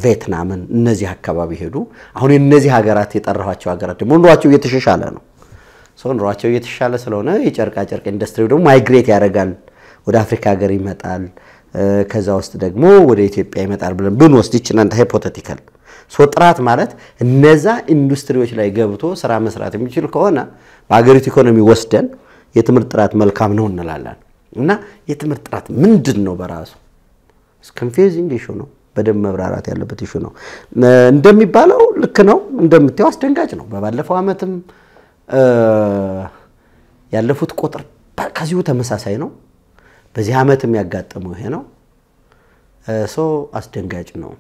ቬትናምን እነዚህ አካባቢ ሄዱ። አሁን የእነዚህ ሀገራት የጠራኋቸው ሀገራት ደግሞ ኑሯቸው እየተሻሻለ ነው። ሰው ኑሯቸው እየተሻለ ስለሆነ የጨርቃ ጨርቅ ኢንዱስትሪ ደግሞ ማይግሬት ያደርጋል፣ ወደ አፍሪካ ሀገር ይመጣል፣ ከዛ ውስጥ ደግሞ ወደ ኢትዮጵያ ይመጣል ብለን ብንወስድ ይችን አንድ ሃይፖቴቲካል ሶ ጥራት ማለት እነዛ ኢንዱስትሪዎች ላይ ገብቶ ስራ መስራት የሚችል ከሆነ በሀገሪቱ ኢኮኖሚ ወስደን የትምህርት ጥራት መልካም ነው እንላለን። እና የትምህርት ጥራት ምንድን ነው በራሱ ኮንፊዚንግ ኢሹ ነው። በደንብ መብራራት ያለበት ኢሹ ነው። እንደሚባለው ልክ ነው፣ እንደምታየው አስደንጋጭ ነው። በባለፈው ዓመትም ያለፉት ቁጥር ከዚሁ ተመሳሳይ ነው። በዚህ አመት ያጋጠመው ይሄ ነው። ሶ አስደንጋጭ ነው።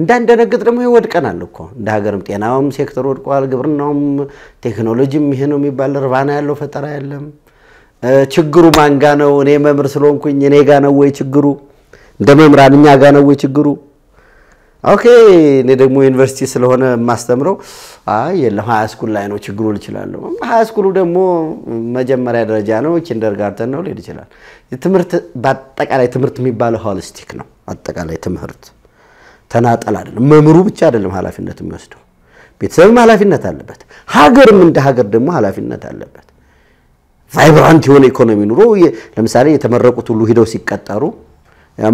እንዳንደነግጥ ደግሞ ይወድቀናል እኮ እንደ ሀገርም ጤናውም ሴክተር ወድቋል፣ ግብርናውም፣ ቴክኖሎጂም ይሄ ነው የሚባል እርባና ያለው ፈጠራ የለም። ችግሩ ማንጋ ነው? እኔ መምህር ስለሆንኩኝ እኔ ጋ ነው ወይ ችግሩ? እንደ መምህራን እኛ ጋ ነው ወይ ችግሩ? ኦኬ እኔ ደግሞ ዩኒቨርሲቲ ስለሆነ የማስተምረው አይ የለም ሀያ ስኩል ላይ ነው ችግሩ ልችላለሁ። ሀያ ስኩሉ ደግሞ መጀመሪያ ደረጃ ነው፣ ጋርተን ነው ሊሄድ ይችላል። ትምህርት በአጠቃላይ ትምህርት የሚባለው ሆሊስቲክ ነው። አጠቃላይ ትምህርት ተናጠል አይደለም። መምሩ ብቻ አይደለም ሀላፊነት የሚወስደው፣ ቤተሰብም ሀላፊነት አለበት። ሀገርም እንደ ሀገር ደግሞ ኃላፊነት አለበት። ቫይብራንት የሆነ ኢኮኖሚ ኑሮ ለምሳሌ የተመረቁት ሁሉ ሂደው ሲቀጠሩ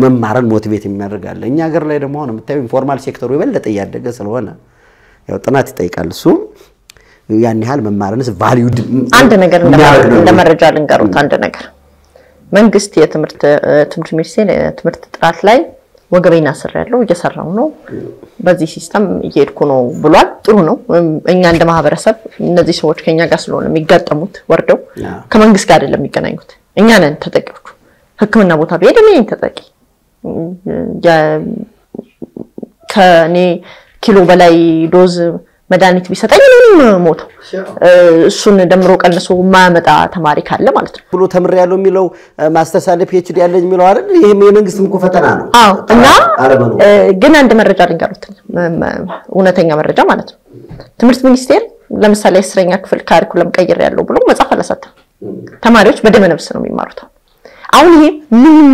መማርን ሞቲቬት የሚያደርግ አለ። እኛ ሀገር ላይ ደግሞ አሁን የምታየው ኢንፎርማል ሴክተሩ የበለጠ እያደገ ስለሆነ ያው ጥናት ይጠይቃል። እሱ ያን ያህል መማርንስ ቫሊዩድ አንድ ነገር እንደ መረጃ ልንገሩት። አንድ ነገር መንግስት የትምህርት ሚኒስቴር የትምህርት ጥራት ላይ ስር ያለው እየሰራው ነው፣ በዚህ ሲስተም እየሄድኩ ነው ብሏል። ጥሩ ነው። እኛ እንደ ማህበረሰብ እነዚህ ሰዎች ከኛ ጋር ስለሆነ የሚጋጠሙት ወርደው ከመንግስት ጋር አይደለም የሚገናኙት፣ እኛ ነን ተጠቂዎች። ህክምና ቦታ ብሄድ እኔ ተጠቂ ከእኔ ኪሎ በላይ ዶዝ መድኃኒት ቢሰጠኝ ምንም ሞተው እሱን ደምሮ ቀንሶ ማያመጣ ተማሪ ካለ ማለት ነው ብሎ ተምር ያለው የሚለው ማስተሳለ የችል ያለኝ የሚለው አይደል? ይህም የመንግስት እኮ ፈተና ነው። አዎ። እና ግን አንድ መረጃ ልንገሩት፣ እውነተኛ መረጃ ማለት ነው። ትምህርት ሚኒስቴር ለምሳሌ አስረኛ ክፍል ካሪኩለም ቀይር ያለው ብሎ መጽሐፍ አላሳተም። ተማሪዎች በደመነብስ ነው የሚማሩት። አሁን ይሄ ምን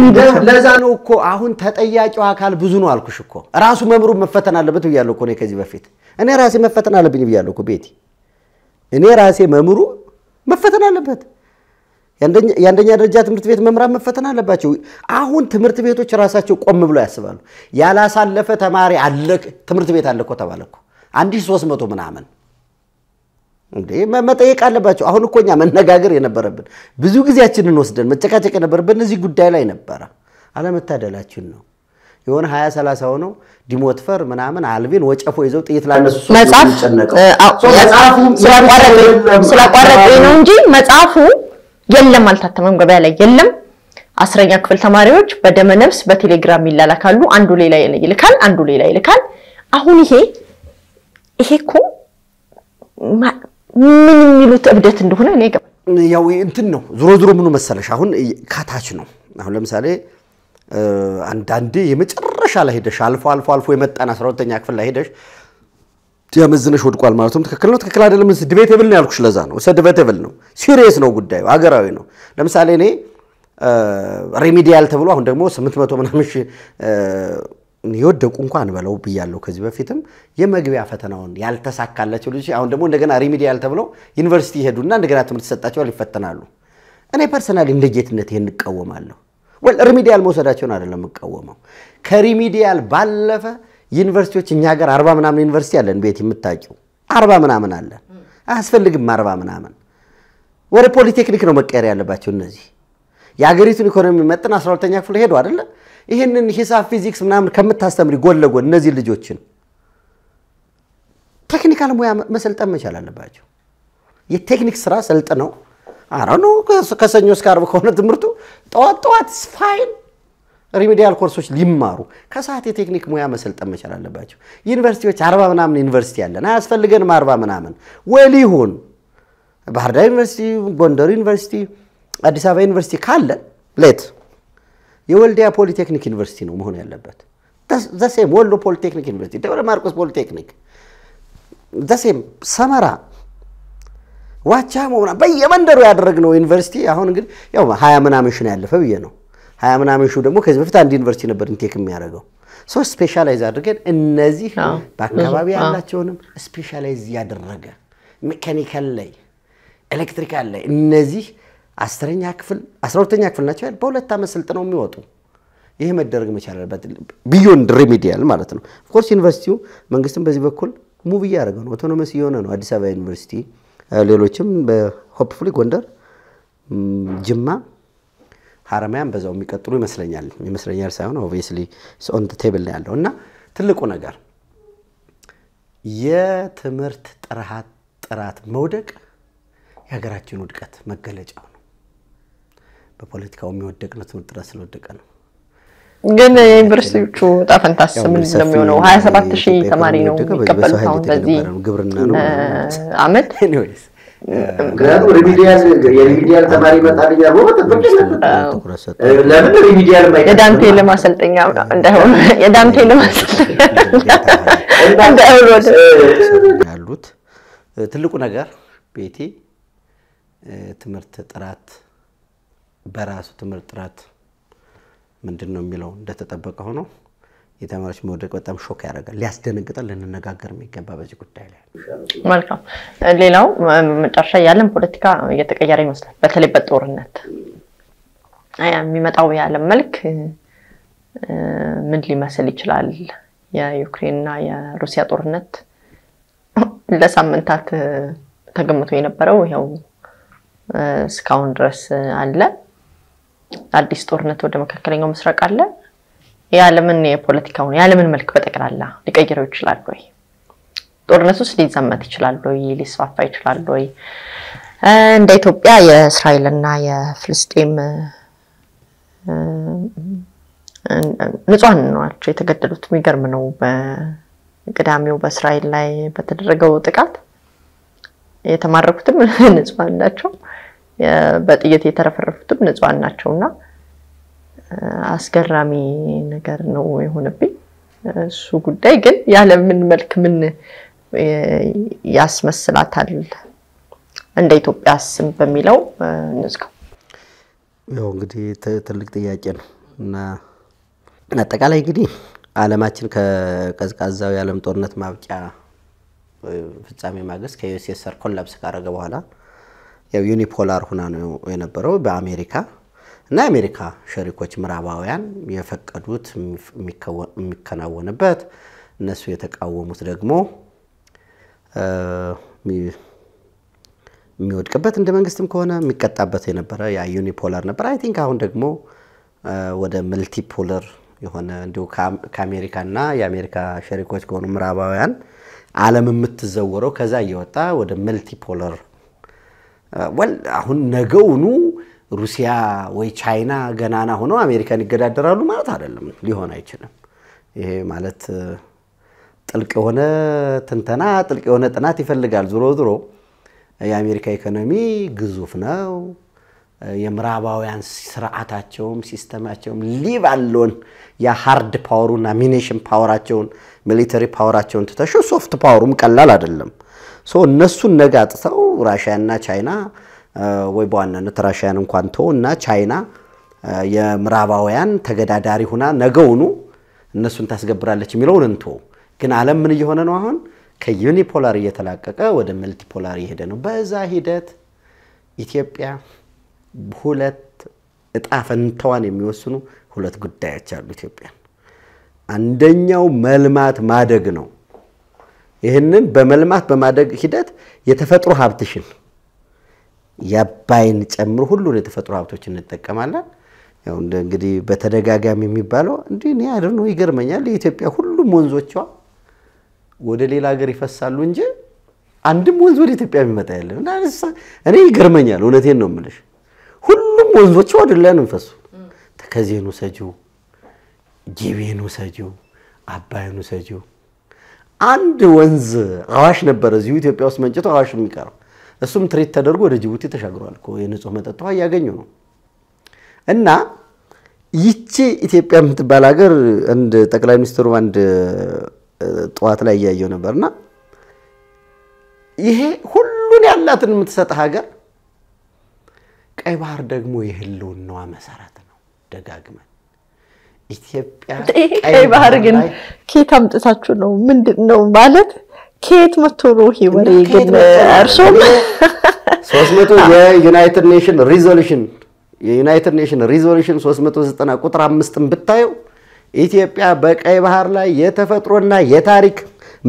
ለዛ ነው እኮ አሁን ተጠያቂው አካል ብዙ ነው አልኩሽ እኮ ራሱ መምሩ መፈተን አለበት ብያለሁ እኮ እኔ ከዚህ በፊት እኔ ራሴ መፈተን አለብኝ ብያለሁ እኮ ቤቲ እኔ ራሴ መምሩ መፈተን አለበት የአንደኛ ደረጃ ትምህርት ቤት መምራ መፈተን አለባቸው። አሁን ትምህርት ቤቶች ራሳቸው ቆም ብለው ያስባሉ። ያላሳለፈ ተማሪ አለ ትምህርት ቤት አለ እኮ ተባለ እኮ አንድ ሺህ ሦስት መቶ ምናምን መጠየቅ አለባቸው። አሁን እኮ እኛ መነጋገር የነበረብን ብዙ ጊዜያችንን ወስደን መጨቃጨቅ የነበረብን እዚህ ጉዳይ ላይ ነበረ። አለመታደላችን ነው። የሆነ ሀያ ሰላሳ ሆነው ዲሞትፈር ምናምን አልቪን ወጨፎ ይዘው ጥይት ላነሱ ስላቋረጠ ነው እንጂ መጽሐፉ የለም፣ አልታተመም፣ ገበያ ላይ የለም። አስረኛ ክፍል ተማሪዎች በደመነፍስ በቴሌግራም ይላላካሉ። አንዱ ሌላ ይልካል፣ አንዱ ሌላ ይልካል። አሁን ይሄ ይሄ እኮ ምን የሚሉት እብደት እንደሆነ እኔ ገ ያው እንትን ነው። ዞሮ ዞሮ ምኑ መሰለሽ አሁን ከታች ነው። አሁን ለምሳሌ አንዳንዴ የመጨረሻ ላይ ሄደሽ አልፎ አልፎ አልፎ የመጣን አስራ ሁለተኛ ክፍል ላይ ሄደሽ ያመዝነሽ ወድቋል ማለትም ትክክል ነው፣ ትክክል አይደለም። ዲቤቴብል ነው ያልኩሽ ለዛ ነው። ዲቤቴብል ነው፣ ሲሪየስ ነው ጉዳዩ፣ አገራዊ ነው። ለምሳሌ እኔ ሬሚዲያል ተብሎ አሁን ደግሞ ስምንት መቶ ምናምን የወደቁ እንኳን በለው ብያለሁ ከዚህ በፊትም የመግቢያ ፈተናውን ያልተሳካላቸው ልጆች አሁን ደግሞ እንደገና ሪሚዲያል ተብለው ዩኒቨርሲቲ ይሄዱና እንደገና ትምህርት ይሰጣቸዋል፣ ይፈተናሉ። እኔ ፐርሰናሊ እንደ ጌትነት ይህን እቃወማለሁ። ወል ሪሚዲያል መውሰዳቸውን አይደለም የምቃወመው። ከሪሚዲያል ባለፈ ዩኒቨርሲቲዎች እኛ ሀገር አርባ ምናምን ዩኒቨርሲቲ አለን፣ ቤት የምታውቂው አርባ ምናምን አለን። አያስፈልግም አርባ ምናምን። ወደ ፖሊቴክኒክ ነው መቀየር ያለባቸው እነዚህ የሀገሪቱን ኢኮኖሚ መጥን አስራ ሁለተኛ ክፍል ሄዱ አይደለም። ይህንን ሂሳብ፣ ፊዚክስ ምናምን ከምታስተምሪ ጎን ለጎን እነዚህ ልጆችን ቴክኒካል ሙያ መሰልጠን መቻል አለባቸው። የቴክኒክ ስራ ሰልጥ ነው አረ ነው ከሰኞ እስከ ዓርብ ከሆነ ትምህርቱ ጠዋት ጠዋት ፋይን ሪሚዲያል ኮርሶች ሊማሩ ከሰዓት የቴክኒክ ሙያ መሰልጠን መቻል አለባቸው። ዩኒቨርሲቲዎች አርባ ምናምን ዩኒቨርሲቲ ያለን አያስፈልገንም። አርባ ምናምን ወል ይሁን ባህርዳር ዩኒቨርሲቲ፣ ጎንደር ዩኒቨርሲቲ፣ አዲስ አበባ ዩኒቨርሲቲ ካለን ሌት የወልዲያ ፖሊቴክኒክ ዩኒቨርሲቲ ነው መሆን ያለበት። ዘሴም ወሎ ፖሊቴክኒክ ዩኒቨርሲቲ፣ ደብረ ማርቆስ ፖሊቴክኒክ፣ ዘሴም ሰመራ፣ ዋቻሞ ምናምን በየመንደሩ ያደረግነው ዩኒቨርሲቲ አሁን እንግዲህ ያው ሀያ ምናምን ሺህ ነው ያለፈ ብዬ ነው። ሀያ ምናምን ሺህ ደግሞ ከዚህ በፊት አንድ ዩኒቨርሲቲ ነበር ኢንቴክ የሚያደርገው ሶስት ስፔሻላይዝ አድርገን እነዚህ በአካባቢ ያላቸውንም ስፔሻላይዝ ያደረገ ሜካኒካል ላይ ኤሌክትሪካል ላይ እነዚህ አስረኛ ክፍል አስራ ሁለተኛ ክፍል ናቸው ያል በሁለት ዓመት ስልጥነው የሚወጡ ይሄ መደረግ መቻል አለበት። ቢዮንድ ሪሚዲያል ማለት ነው። ኦፍኮርስ ዩኒቨርሲቲው መንግስትም በዚህ በኩል ሙቭ እያደረገ ነው። ኦቶኖመስ እየሆነ ነው። አዲስ አበባ ዩኒቨርሲቲ፣ ሌሎችም በሆፕፉሊ ጎንደር፣ ጅማ፣ ሀረማያም በዛው የሚቀጥሉ ይመስለኛል ይመስለኛል ሳይሆን ኦብቪየስሊ ኦን ቴብል ላይ ያለው እና ትልቁ ነገር የትምህርት ጥራት መውደቅ የሀገራችን ውድቀት መገለጫው በፖለቲካው የሚወደቅ ነው። ትምህርት ጥረት ስለወደቀ ነው። ግን የዩኒቨርሲቲዎቹ ዕጣ ፈንታስ ምን ነው ሀያ ሰባት ሺህ ተማሪ ነው የሚቀበሉት አሁን በዚህ አመት ምክንያቱም ሪሚዲያል የሪሚዲያል ተማሪ ይመጣል እያሉ ለምን ሪሚዲያል የዳንቴ ለማሰልጠኛ እንዳይሆን የዳንቴ ለማሰልጠኛ እንዳይሆን ያሉት ትልቁ ነገር ቤቴ ትምህርት ጥራት በራሱ ትምህርት ጥራት ምንድን ነው የሚለው እንደተጠበቀ ሆኖ የተማሪዎች መውደቅ በጣም ሾክ ያደርጋል። ሊያስደነግጠን ልንነጋገር የሚገባ በዚህ ጉዳይ ላይ መልካም። ሌላው መጨረሻ የዓለም ፖለቲካ እየተቀየረ ይመስላል። በተለይ በጦርነት የሚመጣው የዓለም መልክ ምን ሊመስል ይችላል? የዩክሬንና የሩሲያ ጦርነት ለሳምንታት ተገምቶ የነበረው ይኸው እስካሁን ድረስ አለ። አዲስ ጦርነት ወደ መካከለኛው ምስራቅ አለ። የዓለምን የፖለቲካ የዓለምን መልክ በጠቅላላ ሊቀይረው ይችላል ወይ? ጦርነት ውስጥ ሊዛመት ይችላል ወይ? ሊስፋፋ ይችላል ወይ? እንደ ኢትዮጵያ የእስራኤልና የፍልስጤም ንጹሐን ናቸው የተገደሉት። የሚገርም ነው። በቅዳሜው በእስራኤል ላይ በተደረገው ጥቃት የተማረኩትም ንጹሐን ናቸው። በጥይት የተረፈረፉትም ንጹሃን ናቸው እና አስገራሚ ነገር ነው የሆነብኝ። እሱ ጉዳይ ግን ያለ ምን መልክ ምን ያስመስላታል እንደ ኢትዮጵያ ስም በሚለው እንዝጋው። ያው እንግዲህ ትልቅ ጥያቄ ነው እና አጠቃላይ እንግዲህ ዓለማችን ከቀዝቃዛው የዓለም ጦርነት ማብቂያ ፍጻሜ ማግስት ከዩኤስኤስአር ኮላፕስ ካረገ በኋላ ያው ዩኒፖላር ሁና ነው የነበረው በአሜሪካ እና የአሜሪካ ሸሪኮች ምዕራባውያን የፈቀዱት የሚከናወንበት እነሱ የተቃወሙት ደግሞ የሚወድቅበት እንደ መንግስትም ከሆነ የሚቀጣበት የነበረ ያ ነበር። አይ ቲንክ አሁን ደግሞ ወደ መልቲፖለር የሆነ እንዲሁ ከአሜሪካና የአሜሪካ ሸሪኮች ከሆኑ ምዕራባውያን ዓለም የምትዘወረው ከዛ እየወጣ ወደ መልቲፖለር አሁን ነገውኑ ሩሲያ ወይ ቻይና ገናና ሆነው አሜሪካን ይገዳደራሉ ማለት አይደለም፣ ሊሆን አይችልም። ይሄ ማለት ጥልቅ የሆነ ትንተና፣ ጥልቅ የሆነ ጥናት ይፈልጋል። ዞሮ ዞሮ የአሜሪካ ኢኮኖሚ ግዙፍ ነው። የምዕራባውያን ስርዓታቸውም ሲስተማቸውም ሊቭ አለውን የሃርድ ፓወሩና ሚኔሽን ፓወራቸውን ሚሊተሪ ፓወራቸውን ትተሹ ሶፍት ፓወሩም ቀላል አይደለም። እነሱን ነገ አጥተው ራሽያና ቻይና ወይ በዋናነት ራሽያን እንኳን ተው እና ቻይና የምዕራባውያን ተገዳዳሪ ሁና ነገውኑ እነሱን ታስገብራለች የሚለውን እንቶ ግን ዓለም ምን እየሆነ ነው አሁን? ከዩኒፖላር እየተላቀቀ ወደ መልቲፖላር እየሄደ ነው። በዛ ሂደት ኢትዮጵያ ሁለት እጣ ፈንታዋን የሚወስኑ ሁለት ጉዳዮች አሉ ኢትዮጵያ አንደኛው መልማት ማደግ ነው። ይህንን በመልማት በማደግ ሂደት የተፈጥሮ ሀብትሽን የአባይን ጨምሮ ሁሉን የተፈጥሮ ሀብቶች እንጠቀማለን። ያው እንግዲህ በተደጋጋሚ የሚባለው እንዲህ እኔ አይደል ነው ይገርመኛል። የኢትዮጵያ ሁሉም ወንዞቿ ወደ ሌላ ሀገር ይፈሳሉ እንጂ አንድም ወንዝ ወደ ኢትዮጵያ የሚመጣ የለም። እኔ ይገርመኛል። እውነቴን ነው የምልሽ። ሁሉም ወንዞቿ ወደ ሌላ ነው የሚፈሱ። ተከዜን ውሰጂው፣ ጊቤን ውሰጂው፣ አባይን ውሰጂው አንድ ወንዝ አዋሽ ነበረ እዚሁ ኢትዮጵያ ውስጥ መንጭቶ አዋሽ የሚቀረው እሱም ትሬት ተደርጎ ወደ ጅቡቲ ተሻግሯል እኮ የንጹህ መጠጥ ውሃ እያገኙ ነው። እና ይቺ ኢትዮጵያ የምትባል ሀገር አንድ ጠቅላይ ሚኒስትሩ አንድ ጠዋት ላይ እያየው ነበርና ይሄ ሁሉን ያላትን የምትሰጥ ሀገር ቀይ ባህር ደግሞ የህልውናዋ መሰረት ነው። ደጋግመን ኢትዮጵያ ቀይ ባህር ግን ኬት አምጥታችሁ ነው ምንድን ነው ማለት ኬት መጥቶ ነው ወሬ ግን እርሶም ሶስት መቶ የዩናይትድ ኔሽን ሪዞሉሽን የዩናይትድ ኔሽን ሪዞሉሽን 390 ቁጥር አምስትን ብታየው ኢትዮጵያ በቀይ ባህር ላይ የተፈጥሮና የታሪክ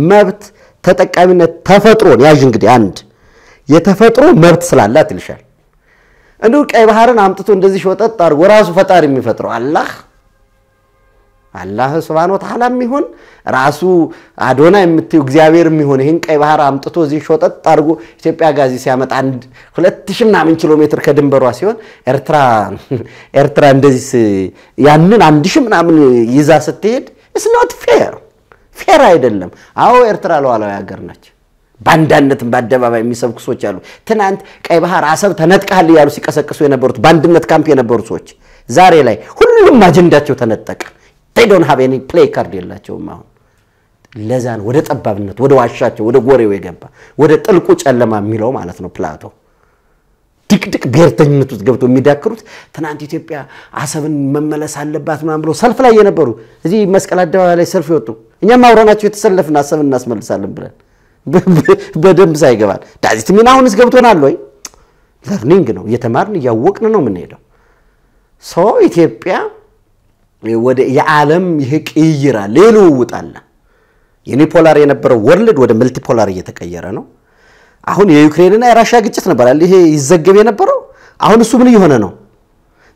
መብት ተጠቃሚነት ተፈጥሮን ያዥ እንግዲህ አንድ የተፈጥሮ መብት ስላላት ይልሻል። እንዲሁ ቀይ ባህርን አምጥቶ እንደዚህ ሾጠጥ አድርጎ ራሱ ፈጣሪ የሚፈጥረው አላህ አላህ ስብሓን ወተዓላ የሚሆን ራሱ አዶና የምትዩ እግዚአብሔር የሚሆን ይህን ቀይ ባህር አምጥቶ እዚህ ሾጠጥ አድርጎ ኢትዮጵያ ጋዚ ሲያመጣ አንድ ሁለት ሺህ ምናምን ኪሎ ሜትር ከድንበሯ ሲሆን ኤርትራ እንደዚህ ያንን አንድ ሺህ ምናምን ይዛ ስትሄድ እስኖት ፌር ፌር አይደለም። አዎ ኤርትራ ለዋላዊ ሀገር ናቸው። በአንዳነትም በአደባባይ የሚሰብኩ ሰዎች አሉ። ትናንት ቀይ ባህር አሰብ ተነጥቃል እያሉ ሲቀሰቅሱ የነበሩት በአንድነት ካምፕ የነበሩ ሰዎች ዛሬ ላይ ሁሉም አጀንዳቸው ተነጠቀ። ዶን ሀቭ ኤኒ ፕሌይ ካርድ የላቸውም አሁን ለዛን ወደ ጠባብነት ወደ ዋሻቸው ወደ ጎሬው የገባ ወደ ጥልቁ ጨለማ የሚለው ማለት ነው ፕላቶ ድቅድቅ ብሔርተኝነት ውስጥ ገብቶ የሚዳክሩት ትናንት ኢትዮጵያ አሰብን መመለስ አለባት ምናምን ብሎ ሰልፍ ላይ የነበሩ እዚህ መስቀል አደባባይ ላይ ሰልፍ የወጡ እኛም አብረናቸው የተሰለፍን አሰብን እናስመልሳለን ብለን በደንብ ሳይገባል ዳዚት ሚን አሁንስ ገብቶናል ወይ? ለርኒንግ ነው እየተማርን እያወቅን ነው የምንሄደው። ሰው ኢትዮጵያ ወደ የዓለም ይህ ቅይር አለ ልውውጥ አለ። ዩኒፖላር የነበረው ወርልድ ወደ መልቲፖላር እየተቀየረ ነው። አሁን የዩክሬንና የራሽያ ግጭት ነበር ይሄ ይዘገብ የነበረው። አሁን እሱ ምን እየሆነ ነው?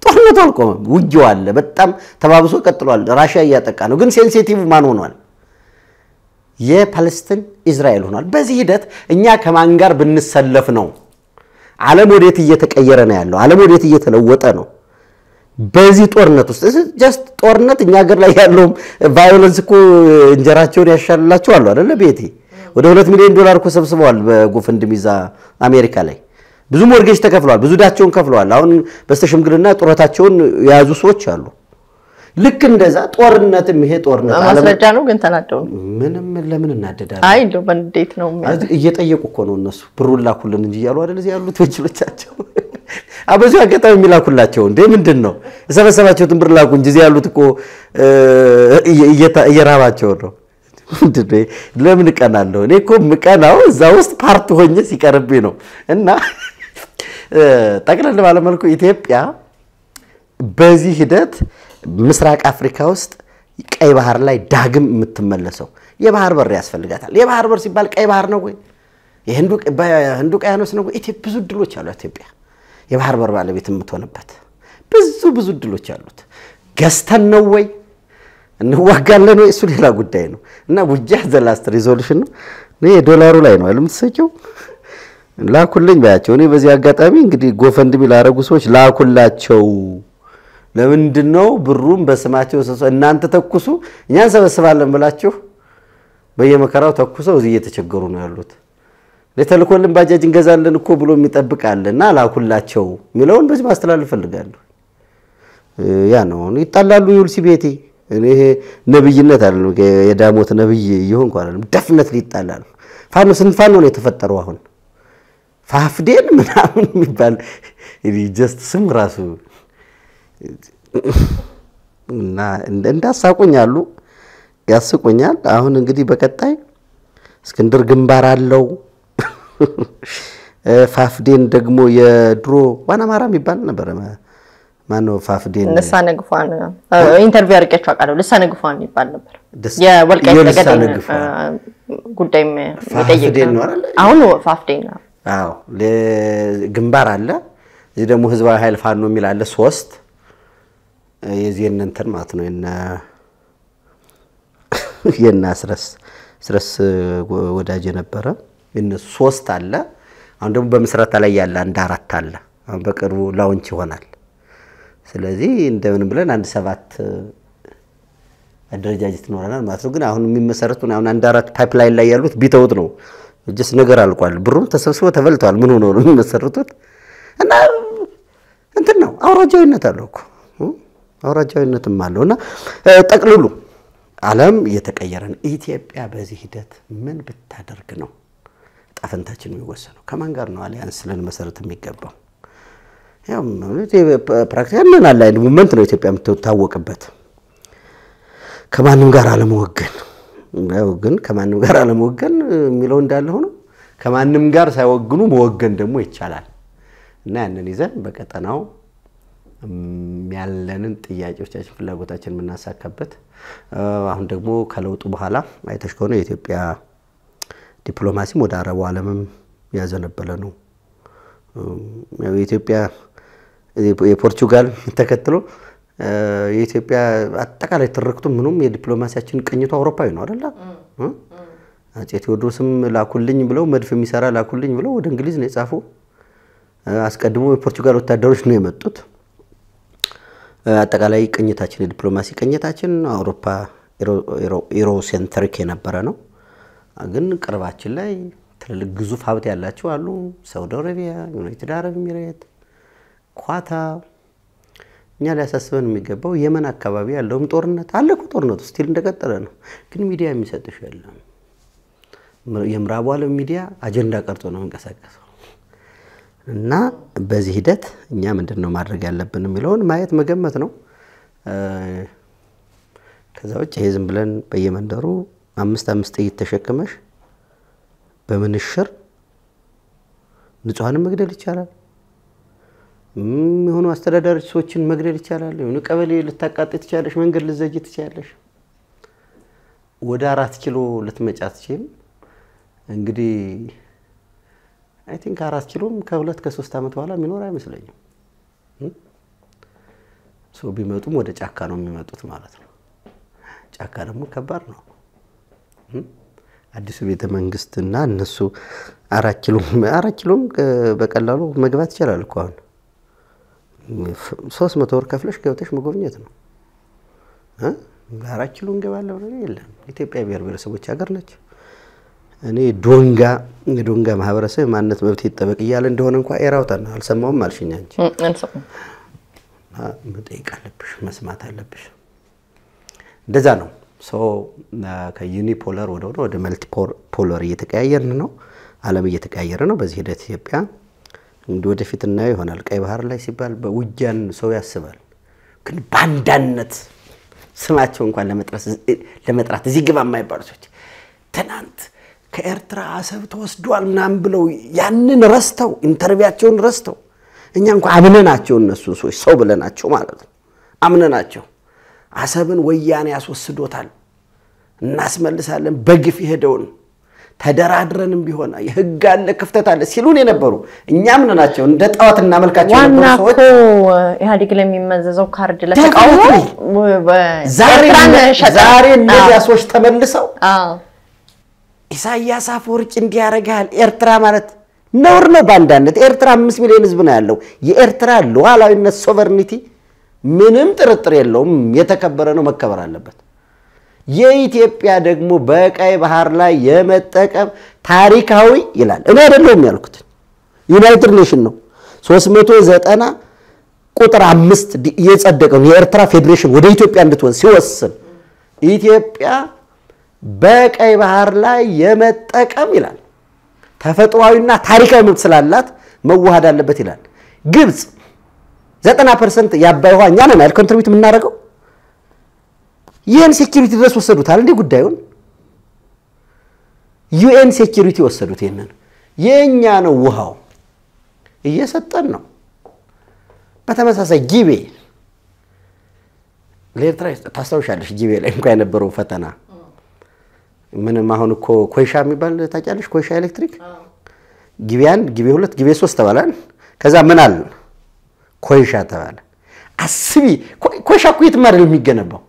ጦርነቱ አልቆመም። ውጊያው አለ። በጣም ተባብሶ ቀጥሏል። ራሽያ እያጠቃ ነው። ግን ሴንሲቲቭ ማን ሆኗል? የፓለስቲን ኢዝራኤል ሆኗል። በዚህ ሂደት እኛ ከማን ጋር ብንሰለፍ ነው? ዓለም ወዴት እየተቀየረ ነው ያለው? ዓለም ወዴት እየተለወጠ ነው? በዚህ ጦርነት ውስጥ ጀስት ጦርነት እኛ ሀገር ላይ ያለውም ቫዮለንስ እኮ እንጀራቸውን ያሻልላቸው አሉ አደለ ቤቴ ወደ ሁለት ሚሊዮን ዶላር እኮ ሰብስበዋል በጎፈንድሚዛ አሜሪካ ላይ ብዙ ሞርጌጅ ተከፍለዋል ብዙ ዳቸውን ከፍለዋል አሁን በስተሽምግልና ጡረታቸውን የያዙ ሰዎች አሉ ልክ እንደዛ ጦርነት ይሄ ጦርነት ማስረጃ ነው ግን ተናደው ምንም ለምን እናደዳል? አይ እንደው በንዴት ነው እየጠየቁ እኮ ነው እነሱ ብሩን ላኩልን እንጂ እያሉ አይደል እዚህ ያሉት ወኪሎቻቸው አበዙ አጋጣሚ የሚላኩላቸው እንዴ ምንድን ነው የሰበሰባቸው ትንብር ላኩ እንጂ እዚህ ያሉት እኮ እየራባቸው ነው። ለምን እቀናለሁ? እኔ እኮ ምቀናው እዛ ውስጥ ፓርት ሆኜ ሲቀርብኝ ነው። እና ጠቅለል ባለመልኩ ኢትዮጵያ በዚህ ሂደት ምስራቅ አፍሪካ ውስጥ ቀይ ባህር ላይ ዳግም የምትመለሰው የባህር በር ያስፈልጋታል። የባህር በር ሲባል ቀይ ባህር ነው ወይ? የህንዱ ቀያኖስ ነው ወይ? ብዙ እድሎች አሉ ኢትዮጵያ የባህር በር ባለቤት የምትሆንበት ብዙ ብዙ እድሎች አሉት። ገዝተን ነው ወይ እንዋጋለን ወይ? እሱ ሌላ ጉዳይ ነው እና ውጊያ ዘላስት ሪዞሉሽን ነው። እኔ የዶላሩ ላይ ነው አይደል ላኩልኝ ባያቸው። እኔ በዚህ አጋጣሚ እንግዲህ ጎፈንድሚ ላረጉ ሰዎች ላኩላቸው። ለምንድን ነው ብሩም በስማቸው እናንተ ተኩሱ እኛ እንሰበስባለን ብላችሁ በየመከራው ተኩሰው እዚህ እየተቸገሩ ነው ያሉት። ለተልኮልን ባጃጅ እንገዛለን እኮ ብሎ የሚጠብቃል እና ላኩላቸው የሚለውን በዚህ ማስተላለፍ እፈልጋለሁ። ያ ነው ይጣላሉ። ይውል ቤቴ እኔ ነብይነት አለ የዳሞት ነብይ ይሆን ኳለ ደፍነት ሊጣላሉ ፋኖ ስንት ፋኖ ነው የተፈጠሩ አሁን ፋፍዴን ምናምን የሚባል ጀስት ስም ራሱ እና እንዳሳቁኛሉ ያስቁኛል። አሁን እንግዲህ በቀጣይ እስክንድር ግንባር አለው ፋፍዴን ደግሞ የድሮ ዋና አማራ የሚባል ነበረ። ማነው ፋፍዴን? ልሳነ ግፏን ኢንተርቪው አድርጌያቸው አውቃለሁ። ልሳነ ግፏን ይባል ነበር። የወልቃይት ጠገዴ ጉዳይም ፋፍዴን አሁን ፋፍዴን ነው። አዎ ግንባር አለ። እዚህ ደግሞ ህዝባዊ ኃይል ፋኖ የሚል አለ። ሶስት የዚህን እንትን ማለት ነው የነ የነ ስረስ ወዳጅ የነበረ ሶስት አለ። አሁን ደግሞ በምስረታ ላይ ያለ አንድ አራት አለ። አሁን በቅርቡ ላውንች ይሆናል። ስለዚህ እንደምን ብለን አንድ ሰባት አደረጃጀት ይኖረናል ማለት ነው። ግን አሁን የሚመሰረቱ አሁን አንድ አራት ፓይፕላይን ላይ ያሉት ቢተውት ነው እጅስ ነገር አልቋል። ብሩም ተሰብስቦ ተበልተዋል። ምን ሆኖ ነው የሚመሰረቱት? እና እንትን ነው አውራጃዊነት አለው እኮ አውራጃዊነትም አለው እና ጠቅልሉ ዓለም እየተቀየረ ነው። ኢትዮጵያ በዚህ ሂደት ምን ብታደርግ ነው ጣፈንታችን የሚወሰነው ከማን ጋር ነው አሊያንስ ልንመሰረት የሚገባው? ፕራክቲካ አለ አላይን ሙመንት ነው ኢትዮጵያ የምትታወቅበት ከማንም ጋር አለመወገን። ግን ከማንም ጋር አለመወገን የሚለው እንዳለ ሆኖ ከማንም ጋር ሳይወግኑ መወገን ደግሞ ይቻላል እና ያንን ይዘን በቀጠናው ያለንን ጥያቄዎቻችን፣ ፍላጎታችን የምናሳካበት አሁን ደግሞ ከለውጡ በኋላ አይተሽ ከሆነ የኢትዮጵያ ዲፕሎማሲም ወደ አረቡ ዓለምም ያዘነበለ ነው። የኢትዮጵያ የፖርቹጋል ተከትሎ የኢትዮጵያ አጠቃላይ ትርክቱ ምኑም የዲፕሎማሲያችን ቅኝቱ አውሮፓዊ ነው አደላ። አፄ ቴዎድሮስም ላኩልኝ ብለው መድፍ የሚሰራ ላኩልኝ ብለው ወደ እንግሊዝ ነው የጻፉ። አስቀድሞ የፖርቹጋል ወታደሮች ነው የመጡት። አጠቃላይ ቅኝታችን የዲፕሎማሲ ቅኝታችን አውሮፓ ኢሮሴንትሪክ የነበረ ነው። ግን ቅርባችን ላይ ትልልቅ ግዙፍ ሀብት ያላቸው አሉ። ሳውዲ አረቢያ፣ ዩናይትድ አረብ ኤሚሬት፣ ኳታ። እኛ ሊያሳስበን የሚገባው የመን አካባቢ ያለውም ጦርነት አለ እኮ ጦርነቱ ስቲል እንደቀጠለ ነው። ግን ሚዲያ የሚሰጥሽ የለም። የምዕራቡ ዓለም ሚዲያ አጀንዳ ቀርጾ ነው የሚንቀሳቀሰው። እና በዚህ ሂደት እኛ ምንድን ነው ማድረግ ያለብን የሚለውን ማየት መገመት ነው። ከዛ ውጭ ይሄ ዝም ብለን በየመንደሩ አምስት አምስት ጥይት ተሸክመሽ በምንሽር ንጹሐንን መግደል ይቻላል። የሆኑ አስተዳዳሪ ሰዎችን መግደል ይቻላል። የሆኑ ቀበሌ ልታቃጥ ትችላለሽ። መንገድ ልዘጅ ትችላለሽ። ወደ አራት ኪሎ ልትመጫ አትችይም። እንግዲህ አይ ቲንክ አራት ኪሎም ከሁለት ከሶስት ዓመት በኋላ የሚኖር አይመስለኝም። ሰው ቢመጡም ወደ ጫካ ነው የሚመጡት ማለት ነው። ጫካ ደግሞ ከባድ ነው። አዲሱ ቤተ መንግስትና እነሱ አራት ኪሎ አራት ኪሎም በቀላሉ መግባት ይችላል እኮ አሁን ሶስት መቶ ወር ከፍለሽ ገብተሽ መጎብኘት ነው። አራት ኪሎ እንገባለን ብለን የለም። ኢትዮጵያ ብሔር ብሔረሰቦች ሀገር ነች። እኔ ዶንጋ የዶንጋ ማህበረሰብ ማንነት መብት ይጠበቅ እያለ እንደሆነ እንኳ ኤራውታና አልሰማውም አልሽኛ እንጂ መጠየቅ አለብሽ፣ መስማት አለብሽ። እንደዛ ነው። ከዩኒፖለር ወደ ወደ መልቲፖለር እየተቀያየርን ነው። ዓለም እየተቀያየረ ነው። በዚህ ሂደት ኢትዮጵያ እንግዲህ ወደፊት እናየው ይሆናል። ቀይ ባህር ላይ ሲባል በውጊያን ሰው ያስባል። ግን ባንዳነት ስማቸው እንኳን ለመጥራት እዚህ ግባ የማይባሉ ሰዎች ትናንት ከኤርትራ አሰብ ተወስዷል ምናምን ብለው ያንን ረስተው ኢንተርቪያቸውን ረስተው እኛ እንኳ አምነናቸው እነሱን ሰዎች ሰው ብለናቸው ማለት ነው አምነናቸው አሰብን ወያኔ ያስወስዶታል። እናስመልሳለን በግፍ የሄደውን ተደራድረንም ቢሆን የህግ አለ፣ ክፍተት አለ ሲሉን የነበሩ እኛም ናቸው። እንደ ጣዖት እናመልካቸው ዋና እኮ ኢህአዴግ ለሚመዘዘው ካርድ ለተቃውሞ እነዚያ ሰዎች ተመልሰው ኢሳያስ አፈወርቂ እንዲያረጋል ኤርትራ ማለት ነውር ነው። በአንዳነት ኤርትራ አምስት ሚሊዮን ህዝብ ነው ያለው። የኤርትራ ሉዓላዊነት ሶቨርኒቲ ምንም ጥርጥር የለውም። የተከበረ ነው፣ መከበር አለበት። የኢትዮጵያ ደግሞ በቀይ ባህር ላይ የመጠቀም ታሪካዊ ይላል። እኔ አይደለሁም ያልኩት፣ ዩናይትድ ኔሽን ነው 390 ቁጥር አምስት የጸደቀውን የኤርትራ ፌዴሬሽን ወደ ኢትዮጵያ እንድትሆን ሲወስን ኢትዮጵያ በቀይ ባህር ላይ የመጠቀም ይላል ተፈጥሯዊና ታሪካዊ መብት ስላላት መዋሃድ አለበት ይላል ግብፅ ዘጠና ፐርሰንት የአባይ ውሃ እኛ ነን አይደል ኮንትሪቢዩት የምናደርገው። ዩኤን ሴኪሪቲ ድረስ ወሰዱታል እንዴ ጉዳዩን። ዩኤን ሴኪሪቲ ወሰዱት። ይህንን የእኛ ነው ውሃው እየሰጠን ነው። በተመሳሳይ ጊቤ ለኤርትራ ታስታውሻለሽ፣ ጊቤ ላይ እንኳ የነበረው ፈተና ምንም አሁን እኮ ኮይሻ የሚባል ታውቂያለሽ? ኮይሻ ኤሌክትሪክ ጊቤ አንድ ጊቤ ሁለት ጊቤ ሶስት ተባላል። ከዛ ምን አለ ኮይሻ ተባለ። አስቢ ኮይሻ እኮ የትም አይደል የሚገነባው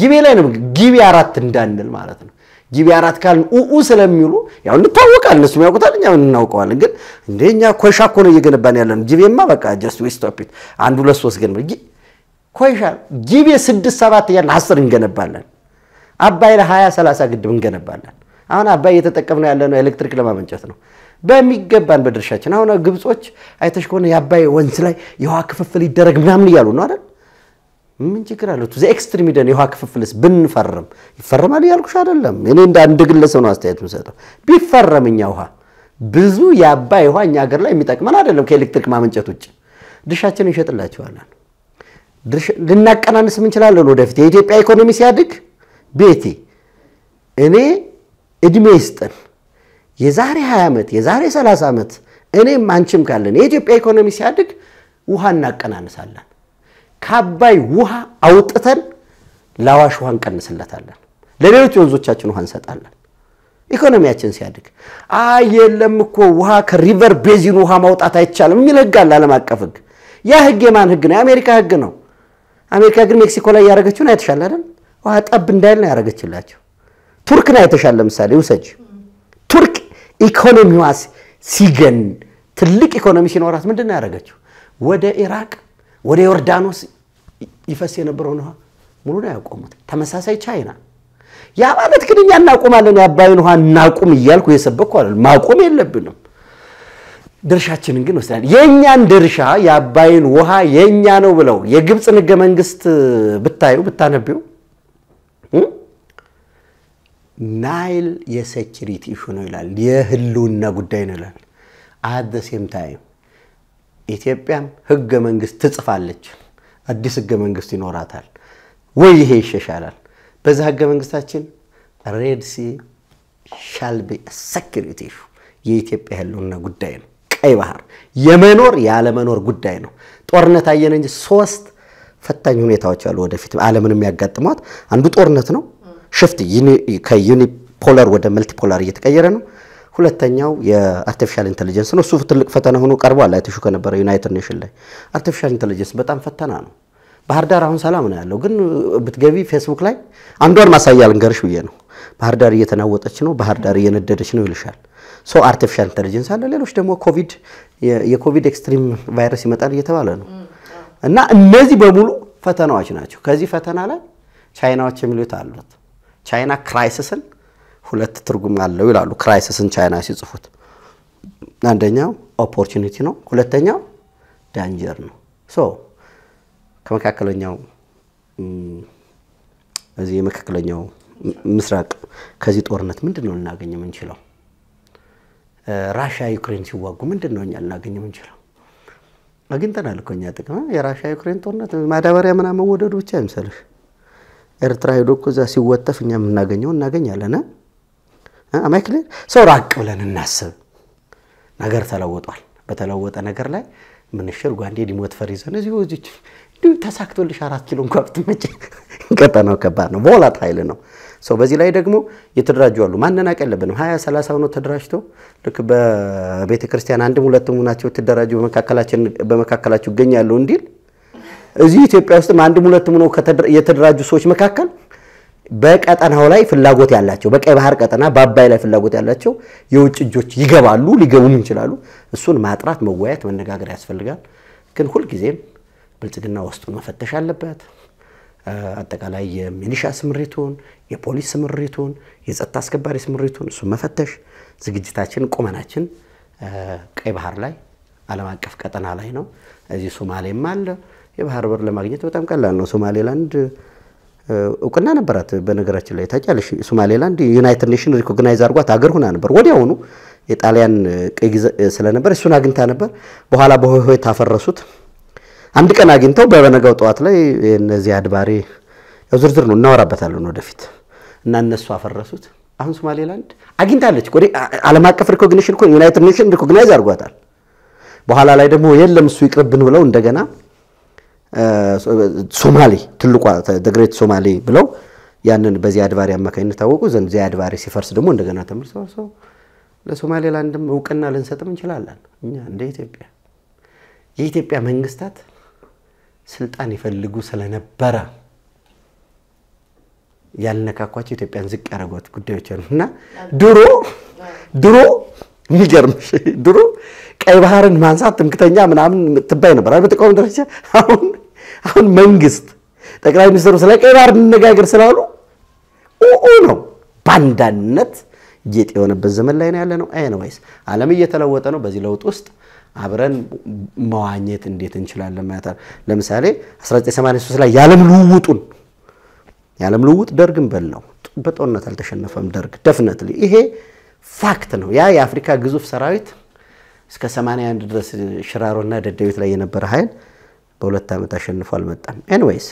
ጊቤ ላይ ነው። ጊቤ አራት እንዳንል ማለት ነው። ጊቤ አራት ካልን ኡኡ ስለሚሉ ያው እንታወቃል፣ እነሱ ያውቁታል፣ እኛ እናውቀዋለን። ግን እንደ እኛ ኮይሻ እኮ ነው እየገነባን ያለ ነው። ጊቤማ በቃ ጀስት ዌ ስቶፕ ኢት አንድ ሁለት ሶስት ገንባ ኮይሻ ጊቤ ስድስት ሰባት እያልን አስር እንገነባለን። አባይ ላይ ሀያ ሰላሳ ግድብ እንገነባለን። አሁን አባይ እየተጠቀምነው ያለነው ኤሌክትሪክ ለማመንጨት ነው። በሚገባን በድርሻችን። አሁን ግብጾች አይተሽ ከሆነ የአባይ ወንዝ ላይ የውሃ ክፍፍል ይደረግ ምናምን እያሉ ነው አይደል? ምን ችግር አለ? ዘ ኤክስትሪም ደን የውሃ ክፍፍልስ ብንፈርም ይፈረማል እያልኩሽ አይደለም። እኔ እንደ አንድ ግለሰብ ነው አስተያየት የምሰጠው። ቢፈረም እኛ ውሃ ብዙ የአባይ ውሃ እኛ ሀገር ላይ የሚጠቅመን አይደለም ከኤሌክትሪክ ማመንጨት ውጭ። ድርሻችን እንሸጥላቸዋለን። ልናቀናንስ እንችላለን። ወደፊት የኢትዮጵያ ኢኮኖሚ ሲያድግ ቤቴ እኔ እድሜ ይስጠን የዛሬ 20 ዓመት የዛሬ 30 ዓመት እኔም አንቺም ካለን የኢትዮጵያ ኢኮኖሚ ሲያድግ ውሃ እናቀናንሳለን። ከአባይ ውሃ አውጥተን ለአዋሽ ውሃ እንቀንስለታለን። ለሌሎች ወንዞቻችን ውሃ እንሰጣለን። ኢኮኖሚያችን ሲያድግ አይ የለም እኮ ውሃ ከሪቨር ቤዚን ውሃ ማውጣት አይቻልም የሚል ህግ አለ፣ ዓለም አቀፍ ህግ። ያ ህግ የማን ህግ ነው? የአሜሪካ ህግ ነው። አሜሪካ ግን ሜክሲኮ ላይ ያደረገችውን አይተሻል አይደል? ውሃ ጠብ እንዳይል ነው ያደረገችላቸው። ቱርክ ና አይተሻል። ለምሳሌ ውሰጅ ኢኮኖሚዋ ሲገን ትልቅ ኢኮኖሚ ሲኖራት ምንድን ያደረገችው? ወደ ኢራቅ ወደ ዮርዳኖስ ይፈስ የነበረውን ውሃ ሙሉ ነው ያቆሙት። ተመሳሳይ ቻይና ያ ማለት ግን እኛ እናቁማለን የአባይን ውሃ እናቁም እያልኩ የሰበኩ አለ ማቆም የለብንም ድርሻችንን ግን ወስዳል። የእኛን ድርሻ የአባይን ውሃ የእኛ ነው ብለው የግብፅን ህገ መንግስት ብታዩ ብታነቢው ናይል የሴኪሪቲ ኢሹ ነው ይላል፣ የህልውና ጉዳይ ነው ይላል። አት ዘ ሴም ታይም ኢትዮጵያም ህገ መንግስት ትጽፋለች፣ አዲስ ህገ መንግስት ይኖራታል ወይ ይሄ ይሸሻላል። በዛ ህገ መንግስታችን ሬድ ሲ ሻል ቢ ሴኪሪቲ ኢሹ የኢትዮጵያ ህልውና ጉዳይ ነው። ቀይ ባህር የመኖር ያለመኖር ጉዳይ ነው። ጦርነት አየነ እንጂ ሶስት ፈታኝ ሁኔታዎች አሉ ወደፊት ዓለምን የሚያጋጥሟት። አንዱ ጦርነት ነው። ሽፍት ከዩኒፖለር ወደ መልቲፖላር እየተቀየረ ነው። ሁለተኛው የአርቲፊሻል ኢንቴሊጀንስ ነው። እሱ ትልቅ ፈተና ሆኖ ቀርቧል። አይተሹ ከነበረ ዩናይትድ ኔሽን ላይ አርቲፊሻል ኢንቴሊጀንስ በጣም ፈተና ነው። ባህር ዳር አሁን ሰላም ነው ያለው፣ ግን ብትገቢ ፌስቡክ ላይ አንዷን ማሳያ ልንገርሽ ብዬ ነው። ባህር ዳር እየተናወጠች ነው፣ ባህር ዳር እየነደደች ነው ይልሻል። ሶ አርቲፊሻል ኢንቴሊጀንስ አለ። ሌሎች ደግሞ ኮቪድ የኮቪድ ኤክስትሪም ቫይረስ ይመጣል እየተባለ ነው። እና እነዚህ በሙሉ ፈተናዎች ናቸው። ከዚህ ፈተና ላይ ቻይናዎች የሚሉት አሉት ቻይና ክራይሲስን ሁለት ትርጉም አለው ይላሉ። ክራይሲስን ቻይና ሲጽፉት አንደኛው ኦፖርቹኒቲ ነው፣ ሁለተኛው ዳንጀር ነው። ሶ ከመካከለኛው እዚህ የመካከለኛው ምስራቅ ከዚህ ጦርነት ምንድን ነው ልናገኝ የምንችለው? ራሽያ ዩክሬን ሲዋጉ ምንድን ነው እኛ ልናገኝ የምንችለው? አግኝተናል እኮ እኛ ጥቅም። የራሽያ ዩክሬን ጦርነት ማዳበሪያ ምናምን መወደዱ ብቻ አይምሰልሽ። ኤርትራ ሄዶ እኮ እዛ ሲወጠፍ እኛ የምናገኘው እናገኛለን። አማይክሌ ሰው ራቅ ብለን እናስብ። ነገር ተለወጧል። በተለወጠ ነገር ላይ ምንሽር ጓንዴ ሊሞት ፈር ይዘን እዚሁ እዚች እንዲሁ ተሳክቶልሽ አራት ኪሎ እንኳ ብትመጭ ቀጠናው ከባድ ነው። ቮላት ኃይል ነው። ሰው በዚህ ላይ ደግሞ የተደራጁ አሉ። ማነናቅ የለብንም። ሀያ ሰላሳ ሆኖ ተደራጅቶ ልክ በቤተ ክርስቲያን አንድም ሁለትም ናቸው ትደራጁ በመካከላቸው ይገኛሉ እንዲል እዚህ ኢትዮጵያ ውስጥም አንድም ሁለትም ነው የተደራጁ ሰዎች መካከል በቀጠናው ላይ ፍላጎት ያላቸው በቀይ ባህር ቀጠና በአባይ ላይ ፍላጎት ያላቸው የውጭ እጆች ይገባሉ፣ ሊገቡም ይችላሉ። እሱን ማጥራት፣ መወያየት፣ መነጋገር ያስፈልጋል። ግን ሁልጊዜም ብልጽግና ውስጡን መፈተሽ አለበት። አጠቃላይ የሚሊሻ ስምሪቱን፣ የፖሊስ ስምሪቱን፣ የጸጥታ አስከባሪ ስምሪቱን እሱን መፈተሽ ዝግጅታችን ቁመናችን ቀይ ባህር ላይ ዓለም አቀፍ ቀጠና ላይ ነው። እዚህ ሶማሌም አለ የባህር በር ለማግኘት በጣም ቀላል ነው። ሶማሌላንድ እውቅና ነበራት። በነገራችን ላይ ታውቂያለሽ፣ ሶማሌላንድ ዩናይትድ ኔሽን ሪኮግናይዝ አድርጓት አገር ሁና ነበር። ወዲያውኑ የጣሊያን ቅኝ ግዛት ስለነበር እሱን አግኝታ ነበር። በኋላ በሆሄት አፈረሱት። አንድ ቀን አግኝተው በበነጋው ጠዋት ላይ እነዚህ አድባሬ ያው ዝርዝር ነው እናወራበታለን ወደፊት እና እነሱ አፈረሱት። አሁን ሶማሌላንድ አግኝታለች። ወደ ዓለም አቀፍ ሪኮግኒሽን ዩናይትድ ኔሽን ሪኮግናይዝ አድርጓታል። በኋላ ላይ ደግሞ የለም እሱ ይቅርብን ብለው እንደገና ሶማሌ ትልቋ ደግሬት ሶማሌ ብለው ያንን በዚህ አድባሪ አማካኝነት ታወቁ ዘንድ ዚያድ አድባሪ ሲፈርስ ደግሞ እንደገና ለሶማሌ ለሶማሌላንድም እውቅና ልንሰጥም እንችላለን። እኛ እንደ ኢትዮጵያ የኢትዮጵያ መንግስታት ስልጣን ይፈልጉ ስለነበረ ያልነካኳቸው ኢትዮጵያን ዝቅ ያደረጓት ጉዳዮች አሉ እና ድሮ ድሮ የሚገርምሽ ድሮ ቀይ ባህርን ማንሳት ትምክተኛ ምናምን ትባይ ነበር በተቃውሞ ደረጃ። አሁን አሁን መንግስት ጠቅላይ ሚኒስትሩ ስለ ቀይ ባህር እንነጋገር ስላሉ ኡኡ ነው ባንዳነት ጌጥ የሆነበት ዘመን ላይ ነው ያለ ነው። ኤኒዌይስ ዓለም እየተለወጠ ነው። በዚህ ለውጥ ውስጥ አብረን መዋኘት እንዴት እንችላለን? ማለት ለምሳሌ 1983 ላይ የዓለም ልውውጡን የዓለም ልውውጥ ደርግን በል ነው በጦርነት አልተሸነፈም ደርግ ደፍነት ይሄ ፋክት ነው። ያ የአፍሪካ ግዙፍ ሰራዊት እስከ 81 ድረስ ሽራሮና ደደቤት ላይ የነበረ ኃይል በሁለት ዓመት አሸንፎ አልመጣም። ኤንዌይስ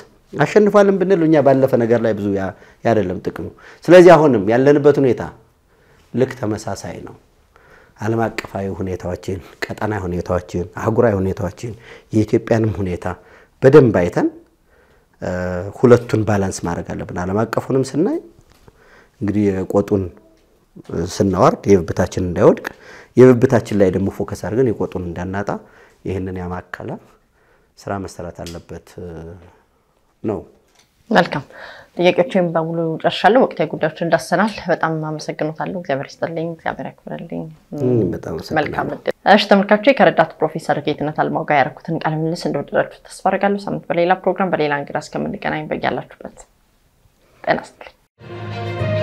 አሸንፏልን ብንል እኛ ባለፈ ነገር ላይ ብዙ ያደለም ጥቅሙ። ስለዚህ አሁንም ያለንበት ሁኔታ ልክ ተመሳሳይ ነው። ዓለም አቀፋዊ ሁኔታዎችን፣ ቀጠናዊ ሁኔታዎችን፣ አህጉራዊ ሁኔታዎችን የኢትዮጵያንም ሁኔታ በደንብ አይተን ሁለቱን ባላንስ ማድረግ አለብን። ዓለም አቀፉንም ስናይ እንግዲህ የቆጡን ስናወርድ የብብታችን እንዳይወድቅ የብብታችን ላይ ደግሞ ፎከስ አድርገን የቆጡን እንዳናጣ ይህንን ያማከለ ስራ መሰራት አለበት ነው። መልካም ጥያቄዎችን በሙሉ ጨርሻለሁ። ወቅታዊ ጉዳዮች እንዳሰናል። በጣም አመሰግኖታለሁ። እግዚአብሔር ይስጥልኝ፣ እግዚአብሔር ያክብረልኝ። መልካም እሺ፣ ተመልካቾች ከረዳት ፕሮፌሰር ጌትነት አልማው ጋር ያደረኩትን ቃለ ምልልስ እንደወደዳችሁ ተስፋ አደርጋለሁ። ሳምንት በሌላ ፕሮግራም በሌላ እንግዳ እስከምንገናኝ በያላችሁበት ጤና ይስጥልኝ።